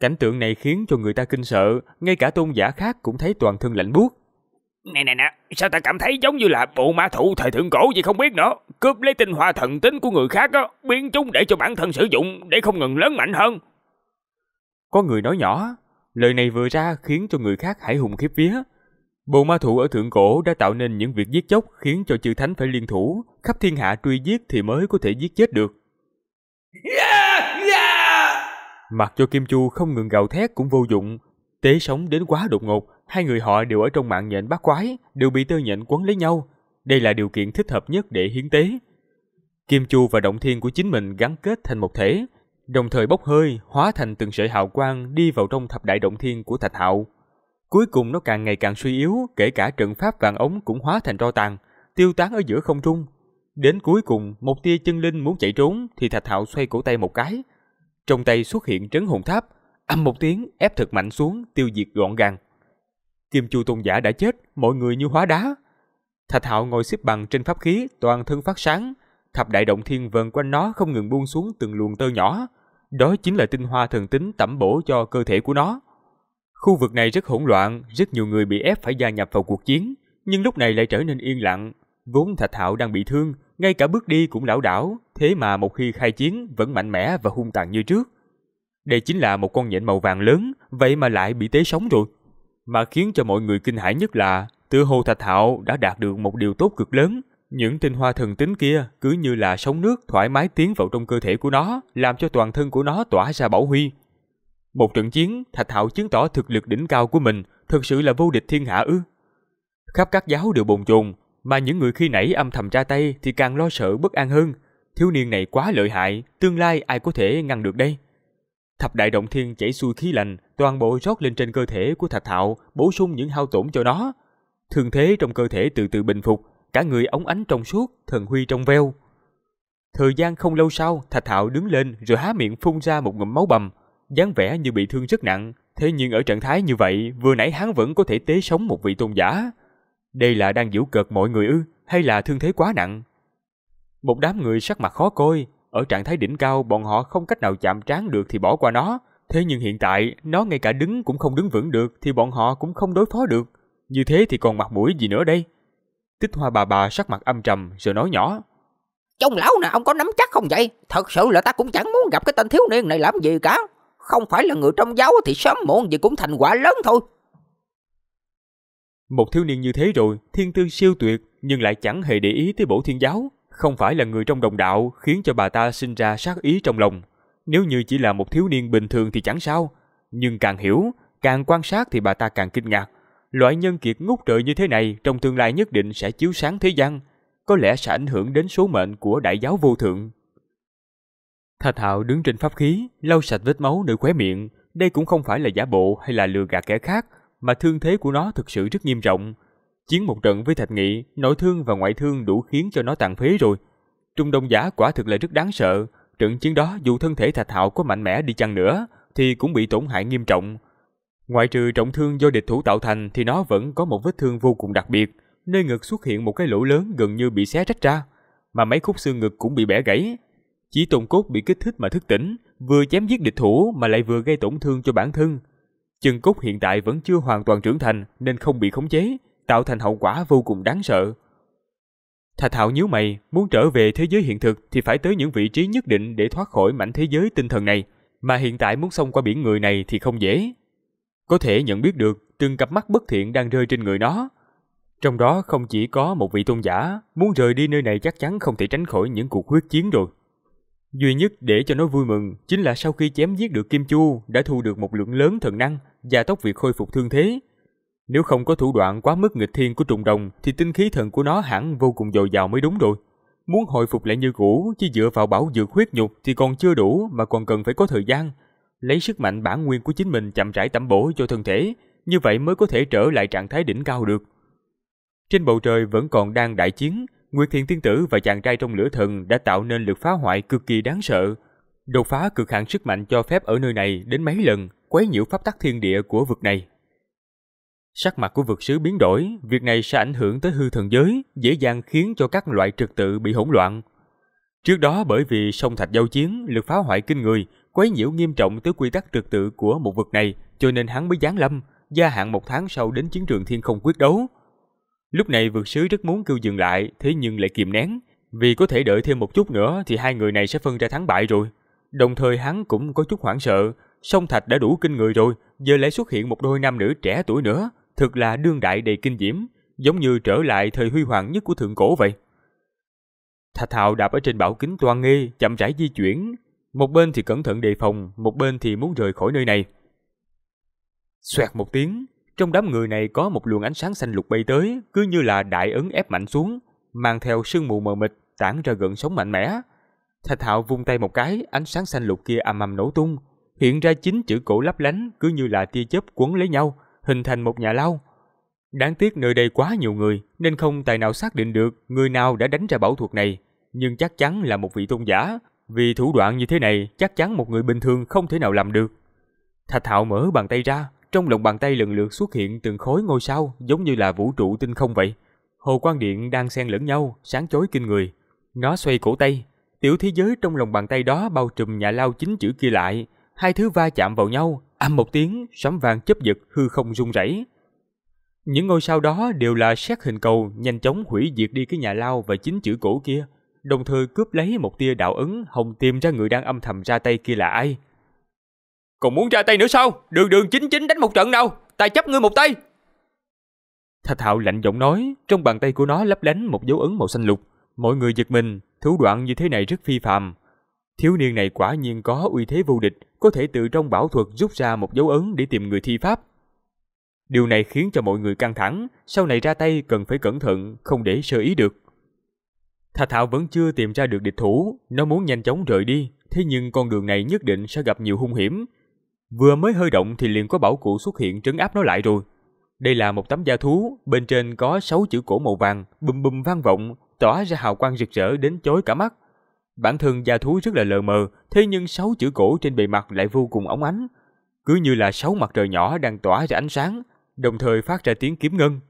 Cảnh tượng này khiến cho người ta kinh sợ, ngay cả tôn giả khác cũng thấy toàn thân lạnh buốt. Nè nè nè, sao ta cảm thấy giống như là bộ ma thủ thời thượng cổ vậy không biết nữa. Cướp lấy tinh hoa thần tính của người khác á, biến chúng để cho bản thân sử dụng để không ngừng lớn mạnh hơn. Có người nói nhỏ, lời này vừa ra khiến cho người khác hãi hùng khiếp vía, Bộ ma thủ ở thượng cổ đã tạo nên những việc giết chóc khiến cho chư thánh phải liên thủ, khắp thiên hạ truy giết thì mới có thể giết chết được. Yeah, yeah. Mặc cho Kim Chu không ngừng gào thét cũng vô dụng, tế sống đến quá đột ngột, hai người họ đều ở trong mạng nhện bát quái, đều bị tơ nhện quấn lấy nhau. Đây là điều kiện thích hợp nhất để hiến tế. Kim Chu và động thiên của chính mình gắn kết thành một thể, đồng thời bốc hơi, hóa thành từng sợi hào quang đi vào trong thập đại động thiên của Thạch Hạo. Cuối cùng nó càng ngày càng suy yếu, kể cả trận pháp vàng ống cũng hóa thành tro tàn, tiêu tán ở giữa không trung. Đến cuối cùng, một tia chân linh muốn chạy trốn thì Thạch Hạo xoay cổ tay một cái. Trong tay xuất hiện trấn hồn tháp, âm một tiếng ép thật mạnh xuống, tiêu diệt gọn gàng. Kim Chu Tôn giả đã chết, mọi người như hóa đá. Thạch Hạo ngồi xếp bằng trên pháp khí, toàn thân phát sáng, thập đại động thiên vần quanh nó không ngừng buông xuống từng luồng tơ nhỏ. Đó chính là tinh hoa thần tính tẩm bổ cho cơ thể của nó. Khu vực này rất hỗn loạn, rất nhiều người bị ép phải gia nhập vào cuộc chiến, nhưng lúc này lại trở nên yên lặng. Vốn Thạch Hạo đang bị thương, ngay cả bước đi cũng lảo đảo, thế mà một khi khai chiến vẫn mạnh mẽ và hung tàn như trước. Đây chính là một con nhện màu vàng lớn, vậy mà lại bị tế sống rồi. Mà khiến cho mọi người kinh hãi nhất là, tựa hồ Thạch Hạo đã đạt được một điều tốt cực lớn. Những tinh hoa thần tính kia cứ như là sóng nước thoải mái tiến vào trong cơ thể của nó, làm cho toàn thân của nó tỏa ra bảo huy, một trận chiến, Thạch thạo chứng tỏ thực lực đỉnh cao của mình thực sự là vô địch thiên hạ ư. Khắp các giáo đều bồn chồn, mà những người khi nãy âm thầm ra tay thì càng lo sợ bất an hơn. Thiếu niên này quá lợi hại, tương lai ai có thể ngăn được đây? Thập đại động thiên chảy xuôi khí lạnh, toàn bộ rót lên trên cơ thể của Thạch thạo, bổ sung những hao tổn cho nó. thường thế trong cơ thể từ từ bình phục, cả người ống ánh trong suốt, thần huy trong veo. Thời gian không lâu sau, Thạch thạo đứng lên rồi há miệng phun ra một ngụm máu bầm dáng vẻ như bị thương rất nặng, thế nhưng ở trạng thái như vậy, vừa nãy hắn vẫn có thể tế sống một vị tôn giả. Đây là đang giễu cợt mọi người ư, hay là thương thế quá nặng? Một đám người sắc mặt khó coi, ở trạng thái đỉnh cao bọn họ không cách nào chạm trán được thì bỏ qua nó, thế nhưng hiện tại nó ngay cả đứng cũng không đứng vững được thì bọn họ cũng không đối phó được, như thế thì còn mặt mũi gì nữa đây? Tích Hoa bà bà sắc mặt âm trầm rồi nói nhỏ: "Trông lão nào ông có nắm chắc không vậy? Thật sự là ta cũng chẳng muốn gặp cái tên thiếu niên này làm gì cả." không phải là người trong giáo thì sớm muộn gì cũng thành quả lớn thôi. Một thiếu niên như thế rồi, thiên tư siêu tuyệt nhưng lại chẳng hề để ý tới bổ thiên giáo, không phải là người trong đồng đạo khiến cho bà ta sinh ra sát ý trong lòng. Nếu như chỉ là một thiếu niên bình thường thì chẳng sao, nhưng càng hiểu, càng quan sát thì bà ta càng kinh ngạc. Loại nhân kiệt ngút trời như thế này trong tương lai nhất định sẽ chiếu sáng thế gian, có lẽ sẽ ảnh hưởng đến số mệnh của đại giáo vô thượng. Thạch Thảo đứng trên pháp khí, lau sạch vết máu nơi khóe miệng. Đây cũng không phải là giả bộ hay là lừa gạt kẻ khác, mà thương thế của nó thực sự rất nghiêm trọng. Chiến một trận với Thạch Nghị, nội thương và ngoại thương đủ khiến cho nó tàn phế rồi. Trung Đông Giả quả thực là rất đáng sợ. Trận chiến đó dù thân thể Thạch Thảo có mạnh mẽ đi chăng nữa, thì cũng bị tổn hại nghiêm trọng. Ngoại trừ trọng thương do địch thủ tạo thành thì nó vẫn có một vết thương vô cùng đặc biệt, nơi ngực xuất hiện một cái lỗ lớn gần như bị xé rách ra, mà mấy khúc xương ngực cũng bị bẻ gãy, chỉ Tùng Cốt bị kích thích mà thức tỉnh, vừa chém giết địch thủ mà lại vừa gây tổn thương cho bản thân. Chân Cốt hiện tại vẫn chưa hoàn toàn trưởng thành nên không bị khống chế, tạo thành hậu quả vô cùng đáng sợ. Thạch Thạo nhíu mày, muốn trở về thế giới hiện thực thì phải tới những vị trí nhất định để thoát khỏi mảnh thế giới tinh thần này, mà hiện tại muốn xông qua biển người này thì không dễ. Có thể nhận biết được từng cặp mắt bất thiện đang rơi trên người nó. Trong đó không chỉ có một vị tôn giả, muốn rời đi nơi này chắc chắn không thể tránh khỏi những cuộc huyết chiến rồi. Duy nhất để cho nó vui mừng chính là sau khi chém giết được Kim Chu đã thu được một lượng lớn thần năng, và tốc việc khôi phục thương thế. Nếu không có thủ đoạn quá mức nghịch thiên của trùng đồng thì tinh khí thần của nó hẳn vô cùng dồi dào mới đúng rồi. Muốn hồi phục lại như cũ chỉ dựa vào bảo dược huyết nhục thì còn chưa đủ mà còn cần phải có thời gian. Lấy sức mạnh bản nguyên của chính mình chậm rãi tẩm bổ cho thân thể, như vậy mới có thể trở lại trạng thái đỉnh cao được. Trên bầu trời vẫn còn đang đại chiến, Nguyệt Thiện Tiên Tử và chàng trai trong lửa thần đã tạo nên lực phá hoại cực kỳ đáng sợ. Đột phá cực hạn sức mạnh cho phép ở nơi này đến mấy lần, quấy nhiễu pháp tắc thiên địa của vực này. Sắc mặt của vực sứ biến đổi, việc này sẽ ảnh hưởng tới hư thần giới, dễ dàng khiến cho các loại trật tự bị hỗn loạn. Trước đó bởi vì sông thạch giao chiến, lực phá hoại kinh người, quấy nhiễu nghiêm trọng tới quy tắc trật tự của một vực này, cho nên hắn mới giáng lâm, gia hạn một tháng sau đến chiến trường thiên không quyết đấu, Lúc này vượt sứ rất muốn kêu dừng lại, thế nhưng lại kìm nén, vì có thể đợi thêm một chút nữa thì hai người này sẽ phân ra thắng bại rồi. Đồng thời hắn cũng có chút hoảng sợ, song thạch đã đủ kinh người rồi, giờ lại xuất hiện một đôi nam nữ trẻ tuổi nữa, thật là đương đại đầy kinh diễm, giống như trở lại thời huy hoàng nhất của thượng cổ vậy. Thạch Hạo đạp ở trên bảo kính toan nghi, chậm rãi di chuyển, một bên thì cẩn thận đề phòng, một bên thì muốn rời khỏi nơi này. Xoẹt một tiếng, trong đám người này có một luồng ánh sáng xanh lục bay tới, cứ như là đại ấn ép mạnh xuống, mang theo sương mù mờ mịt tản ra gợn sóng mạnh mẽ. Thạch Hạo vung tay một cái, ánh sáng xanh lục kia ầm ầm nổ tung, hiện ra chín chữ cổ lấp lánh cứ như là tia chớp quấn lấy nhau, hình thành một nhà lao. Đáng tiếc nơi đây quá nhiều người nên không tài nào xác định được người nào đã đánh ra bảo thuật này, nhưng chắc chắn là một vị tôn giả, vì thủ đoạn như thế này chắc chắn một người bình thường không thể nào làm được. Thạch Hạo mở bàn tay ra, trong lòng bàn tay lần lượt xuất hiện từng khối ngôi sao giống như là vũ trụ tinh không vậy. Hồ quang điện đang xen lẫn nhau, sáng chói kinh người. Nó xoay cổ tay, tiểu thế giới trong lòng bàn tay đó bao trùm nhà lao chính chữ kia lại, hai thứ va chạm vào nhau, âm một tiếng, sấm vàng chớp giật hư không rung rẩy. Những ngôi sao đó đều là xét hình cầu nhanh chóng hủy diệt đi cái nhà lao và chính chữ cổ kia, đồng thời cướp lấy một tia đạo ứng hồng tìm ra người đang âm thầm ra tay kia là ai. Còn muốn ra tay nữa sao? Đường đường chính chính đánh một trận nào, tài chấp ngươi một tay. Thạch Hạo lạnh giọng nói, trong bàn tay của nó lấp lánh một dấu ấn màu xanh lục. Mọi người giật mình, thủ đoạn như thế này rất phi phàm. Thiếu niên này quả nhiên có uy thế vô địch, có thể tự trong bảo thuật rút ra một dấu ấn để tìm người thi pháp. Điều này khiến cho mọi người căng thẳng, sau này ra tay cần phải cẩn thận, không để sơ ý được. Thạch Hạo vẫn chưa tìm ra được địch thủ, nó muốn nhanh chóng rời đi, thế nhưng con đường này nhất định sẽ gặp nhiều hung hiểm, Vừa mới hơi động thì liền có bảo cụ xuất hiện trấn áp nó lại rồi. Đây là một tấm da thú, bên trên có sáu chữ cổ màu vàng, bùm bùm vang vọng, tỏa ra hào quang rực rỡ đến chói cả mắt. Bản thân da thú rất là lờ mờ, thế nhưng sáu chữ cổ trên bề mặt lại vô cùng ống ánh, cứ như là sáu mặt trời nhỏ đang tỏa ra ánh sáng, đồng thời phát ra tiếng kiếm ngân.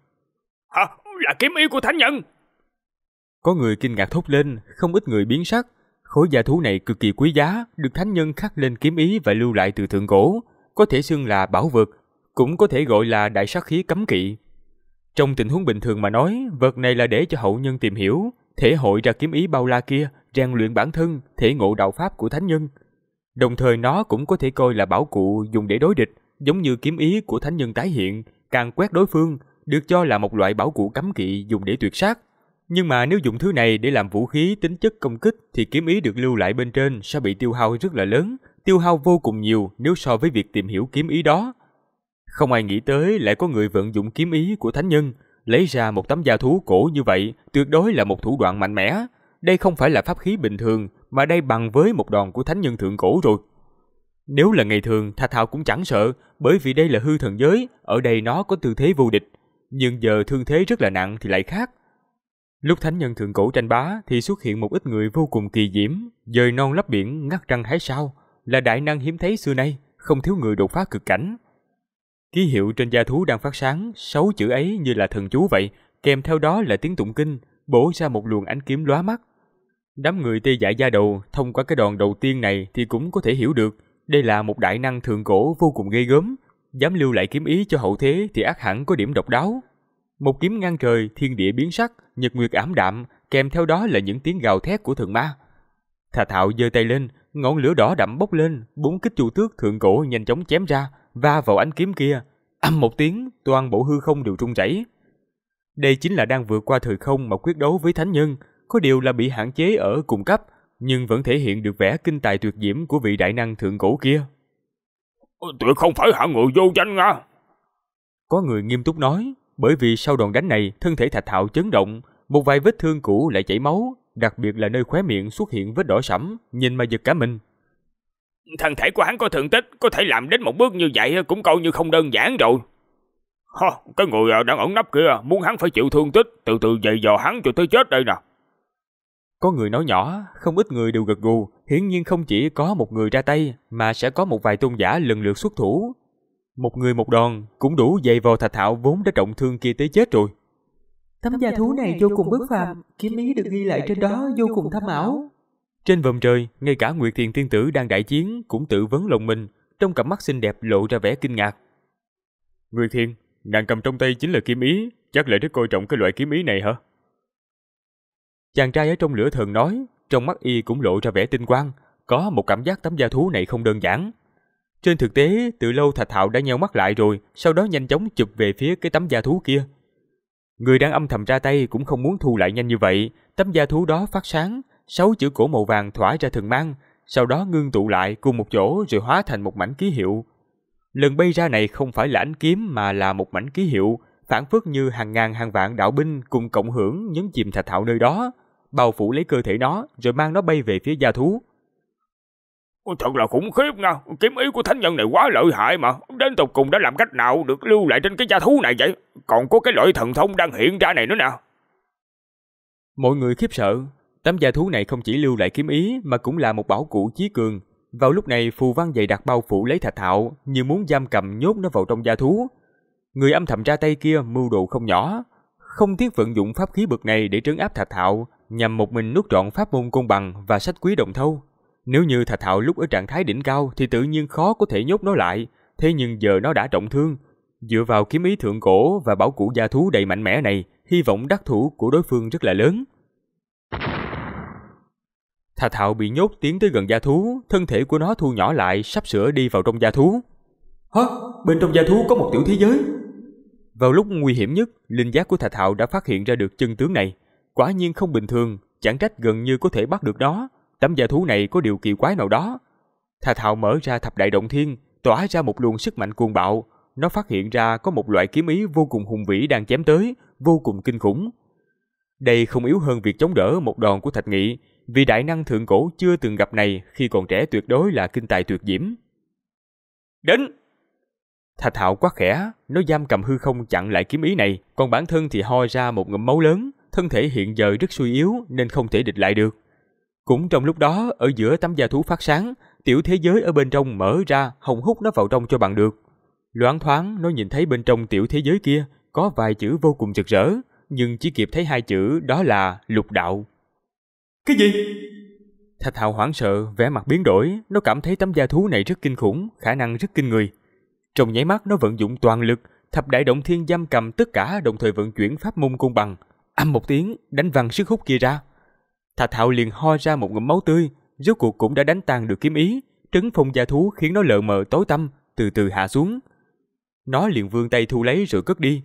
Hả? À, là kiếm y của thánh nhân! Có người kinh ngạc thốt lên, không ít người biến sắc, Khối giả thú này cực kỳ quý giá, được thánh nhân khắc lên kiếm ý và lưu lại từ thượng cổ, có thể xưng là bảo vật, cũng có thể gọi là đại sát khí cấm kỵ. Trong tình huống bình thường mà nói, vật này là để cho hậu nhân tìm hiểu, thể hội ra kiếm ý bao la kia, rèn luyện bản thân, thể ngộ đạo pháp của thánh nhân. Đồng thời nó cũng có thể coi là bảo cụ dùng để đối địch, giống như kiếm ý của thánh nhân tái hiện, càng quét đối phương, được cho là một loại bảo cụ cấm kỵ dùng để tuyệt sát. Nhưng mà nếu dùng thứ này để làm vũ khí tính chất công kích thì kiếm ý được lưu lại bên trên sẽ bị tiêu hao rất là lớn, tiêu hao vô cùng nhiều nếu so với việc tìm hiểu kiếm ý đó. Không ai nghĩ tới lại có người vận dụng kiếm ý của thánh nhân, lấy ra một tấm da thú cổ như vậy, tuyệt đối là một thủ đoạn mạnh mẽ. Đây không phải là pháp khí bình thường, mà đây bằng với một đòn của thánh nhân thượng cổ rồi. Nếu là ngày thường, Thạch Hạo cũng chẳng sợ, bởi vì đây là hư thần giới, ở đây nó có tư thế vô địch. Nhưng giờ thương thế rất là nặng thì lại khác, Lúc thánh nhân thượng cổ tranh bá thì xuất hiện một ít người vô cùng kỳ diễm, dời non lấp biển, ngắt răng hái sao, là đại năng hiếm thấy xưa nay, không thiếu người đột phá cực cảnh. Ký hiệu trên da thú đang phát sáng, sáu chữ ấy như là thần chú vậy, kèm theo đó là tiếng tụng kinh, bổ ra một luồng ánh kiếm lóa mắt. Đám người tê dại da đầu, thông qua cái đòn đầu tiên này thì cũng có thể hiểu được, đây là một đại năng thượng cổ vô cùng gây gớm, dám lưu lại kiếm ý cho hậu thế thì ác hẳn có điểm độc đáo. Một kiếm ngang trời, thiên địa biến sắc, nhật nguyệt ảm đạm, kèm theo đó là những tiếng gào thét của thượng ma. Thà Thạo giơ tay lên, ngọn lửa đỏ đậm bốc lên, bốn kích chu tước thượng cổ nhanh chóng chém ra, va vào ánh kiếm kia. Âm một tiếng, toàn bộ hư không đều trung chảy. Đây chính là đang vượt qua thời không mà quyết đấu với thánh nhân, có điều là bị hạn chế ở cùng cấp, nhưng vẫn thể hiện được vẻ kinh tài tuyệt diễm của vị đại năng thượng cổ kia. Tuyệt không phải hạ người vô danh à. Có người nghiêm túc nói, bởi vì sau đòn đánh này, thân thể Thạch thạo chấn động, một vài vết thương cũ lại chảy máu, đặc biệt là nơi khóe miệng xuất hiện vết đỏ sẫm, nhìn mà giật cả mình. Thân thể của hắn có thượng tích, có thể làm đến một bước như vậy cũng coi như không đơn giản rồi. Hơ, cái người à, đang ẩn nấp kia, muốn hắn phải chịu thương tích, từ từ dày dò hắn cho tới chết đây nè. Có người nói nhỏ, không ít người đều gật gù, hiển nhiên không chỉ có một người ra tay mà sẽ có một vài tôn giả lần lượt xuất thủ, một người một đòn cũng đủ dày vào thạch thảo vốn đã trọng thương kia tới chết rồi. Tấm da thú này vô cùng bất phàm, kiếm ý được ghi lại trên đó vô cùng thâm ảo. Trên vòm trời, ngay cả Nguyệt Thiền Tiên Tử đang đại chiến cũng tự vấn lòng mình, trong cặp mắt xinh đẹp lộ ra vẻ kinh ngạc. Nguyệt Thiền, nàng cầm trong tay chính là kiếm ý, chắc lại rất coi trọng cái loại kiếm ý này hả? Chàng trai ở trong lửa thần nói, trong mắt y cũng lộ ra vẻ tinh quang, có một cảm giác tấm da thú này không đơn giản. Trên thực tế, từ lâu Thạch Hạo đã nheo mắt lại rồi, sau đó nhanh chóng chụp về phía cái tấm da thú kia. Người đang âm thầm ra tay cũng không muốn thu lại nhanh như vậy, tấm da thú đó phát sáng, sáu chữ cổ màu vàng thỏa ra thần mang, sau đó ngưng tụ lại cùng một chỗ rồi hóa thành một mảnh ký hiệu. Lần bay ra này không phải là ánh kiếm mà là một mảnh ký hiệu, phản phước như hàng ngàn hàng vạn đạo binh cùng cộng hưởng nhấn chìm Thạch Hạo nơi đó, bao phủ lấy cơ thể nó rồi mang nó bay về phía da thú. Thật là khủng khiếp nha, kiếm ý của thánh nhân này quá lợi hại mà. Đến tục cùng đã làm cách nào được lưu lại trên cái gia thú này vậy? Còn có cái loại thần thông đang hiện ra này nữa nè. Mọi người khiếp sợ, Tấm gia thú này không chỉ lưu lại kiếm ý mà cũng là một bảo cụ chí cường. Vào lúc này phù văn dày đặc bao phủ lấy thạch thạo như muốn giam cầm nhốt nó vào trong gia thú. Người âm thầm ra tay kia mưu đồ không nhỏ. Không tiếc vận dụng pháp khí bực này để trấn áp thạch thạo nhằm một mình nuốt trọn pháp môn công bằng và sách quý đồng thâu. Nếu như Thạch Hạo lúc ở trạng thái đỉnh cao thì tự nhiên khó có thể nhốt nó lại, thế nhưng giờ nó đã trọng thương. Dựa vào kiếm ý thượng cổ và bảo cụ gia thú đầy mạnh mẽ này, hy vọng đắc thủ của đối phương rất là lớn. Thạch Hạo bị nhốt tiến tới gần gia thú, thân thể của nó thu nhỏ lại, sắp sửa đi vào trong gia thú. Hả? Bên trong gia thú có một tiểu thế giới? Vào lúc nguy hiểm nhất, linh giác của Thạch Hạo đã phát hiện ra được chân tướng này. Quả nhiên không bình thường, chẳng trách gần như có thể bắt được nó tấm giả thú này có điều kỳ quái nào đó. Thà Thảo mở ra thập đại động thiên, tỏa ra một luồng sức mạnh cuồng bạo. Nó phát hiện ra có một loại kiếm ý vô cùng hùng vĩ đang chém tới, vô cùng kinh khủng. Đây không yếu hơn việc chống đỡ một đòn của Thạch Nghị, vì đại năng thượng cổ chưa từng gặp này khi còn trẻ tuyệt đối là kinh tài tuyệt diễm. Đến! Thạch Thảo quá khẽ, nó giam cầm hư không chặn lại kiếm ý này, còn bản thân thì ho ra một ngụm máu lớn, thân thể hiện giờ rất suy yếu nên không thể địch lại được. Cũng trong lúc đó, ở giữa tấm da thú phát sáng, tiểu thế giới ở bên trong mở ra, hồng hút nó vào trong cho bằng được. Loáng thoáng, nó nhìn thấy bên trong tiểu thế giới kia có vài chữ vô cùng rực rỡ, nhưng chỉ kịp thấy hai chữ đó là lục đạo. Cái gì? Thạch Hạo hoảng sợ, vẻ mặt biến đổi, nó cảm thấy tấm da thú này rất kinh khủng, khả năng rất kinh người. Trong nháy mắt nó vận dụng toàn lực, thập đại động thiên giam cầm tất cả đồng thời vận chuyển pháp môn cung bằng. Âm một tiếng, đánh văng sức hút kia ra. Thà Thạo liền ho ra một ngụm máu tươi, rốt cuộc cũng đã đánh tan được kiếm ý, trấn phong gia thú khiến nó lờ mờ tối tăm, từ từ hạ xuống. Nó liền vươn tay thu lấy rồi cất đi.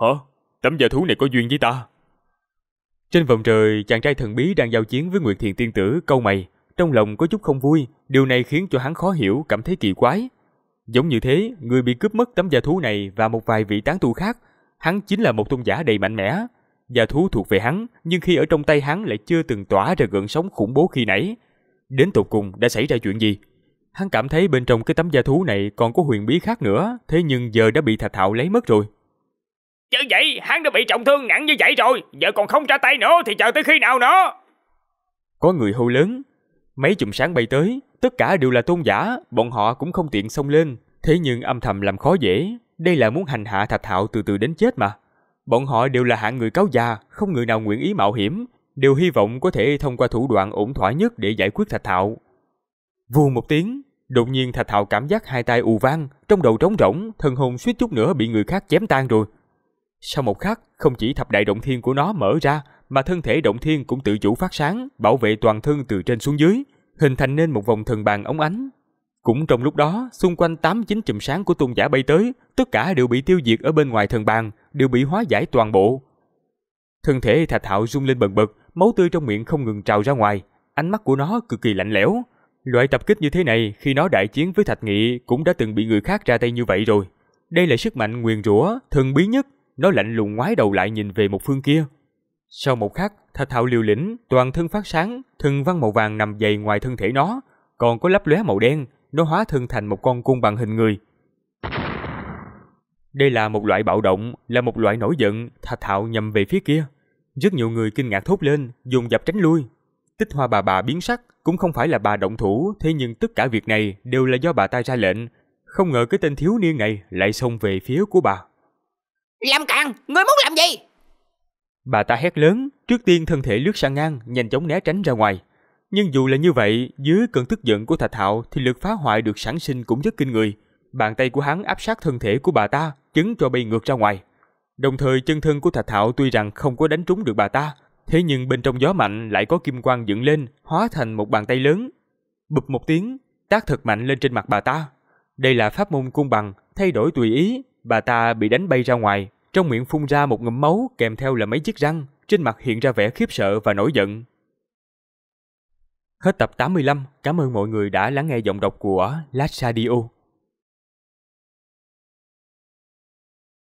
Hả? Tấm gia thú này có duyên với ta? Trên vòng trời, chàng trai thần bí đang giao chiến với Nguyệt Thiền Tiên Tử câu mày, trong lòng có chút không vui, điều này khiến cho hắn khó hiểu, cảm thấy kỳ quái. Giống như thế, người bị cướp mất tấm gia thú này và một vài vị tán tu khác, hắn chính là một tôn giả đầy mạnh mẽ, Gia thú thuộc về hắn, nhưng khi ở trong tay hắn lại chưa từng tỏa ra gợn sóng khủng bố khi nãy. Đến tột cùng đã xảy ra chuyện gì? Hắn cảm thấy bên trong cái tấm gia thú này còn có huyền bí khác nữa, thế nhưng giờ đã bị Thạch thạo lấy mất rồi. Chứ vậy, hắn đã bị trọng thương nặng như vậy rồi, giờ còn không ra tay nữa thì chờ tới khi nào nữa? Có người hô lớn, mấy chùm sáng bay tới, tất cả đều là tôn giả, bọn họ cũng không tiện xông lên, thế nhưng âm thầm làm khó dễ, đây là muốn hành hạ Thạch thạo từ từ đến chết mà. Bọn họ đều là hạng người cáo già, không người nào nguyện ý mạo hiểm, đều hy vọng có thể thông qua thủ đoạn ổn thỏa nhất để giải quyết Thạch Thạo. Vù một tiếng, đột nhiên Thạch Thạo cảm giác hai tay ù vang, trong đầu trống rỗng, thân hồn suýt chút nữa bị người khác chém tan rồi. Sau một khắc, không chỉ thập đại động thiên của nó mở ra, mà thân thể động thiên cũng tự chủ phát sáng, bảo vệ toàn thân từ trên xuống dưới, hình thành nên một vòng thần bàn ống ánh. Cũng trong lúc đó, xung quanh 8 9 chùm sáng của tôn giả bay tới, tất cả đều bị tiêu diệt ở bên ngoài thần bàn, đều bị hóa giải toàn bộ. Thân thể Thạch Hạo rung lên bần bật, máu tươi trong miệng không ngừng trào ra ngoài, ánh mắt của nó cực kỳ lạnh lẽo. Loại tập kích như thế này khi nó đại chiến với Thạch Nghị cũng đã từng bị người khác ra tay như vậy rồi. Đây là sức mạnh nguyền rủa, thần bí nhất, nó lạnh lùng ngoái đầu lại nhìn về một phương kia. Sau một khắc, Thạch Hạo liều lĩnh, toàn thân phát sáng, thân văn màu vàng nằm dày ngoài thân thể nó, còn có lấp lóe màu đen, nó hóa thân thành một con cung bằng hình người, đây là một loại bạo động, là một loại nổi giận, thạch thạo nhầm về phía kia. Rất nhiều người kinh ngạc thốt lên, dùng dập tránh lui. Tích hoa bà bà biến sắc, cũng không phải là bà động thủ, thế nhưng tất cả việc này đều là do bà ta ra lệnh. Không ngờ cái tên thiếu niên này lại xông về phía của bà. Làm càn, ngươi muốn làm gì? Bà ta hét lớn, trước tiên thân thể lướt sang ngang, nhanh chóng né tránh ra ngoài. Nhưng dù là như vậy, dưới cơn tức giận của Thạch Hạo thì lực phá hoại được sản sinh cũng rất kinh người. Bàn tay của hắn áp sát thân thể của bà ta, chứng cho bay ngược ra ngoài. Đồng thời chân thân của Thạch Thạo tuy rằng không có đánh trúng được bà ta, thế nhưng bên trong gió mạnh lại có kim quang dựng lên, hóa thành một bàn tay lớn. Bụp một tiếng, tác thật mạnh lên trên mặt bà ta. Đây là pháp môn cung bằng, thay đổi tùy ý, bà ta bị đánh bay ra ngoài, trong miệng phun ra một ngụm máu kèm theo là mấy chiếc răng, trên mặt hiện ra vẻ khiếp sợ và nổi giận. Hết tập 85, cảm ơn mọi người đã lắng nghe giọng đọc của Lasadio.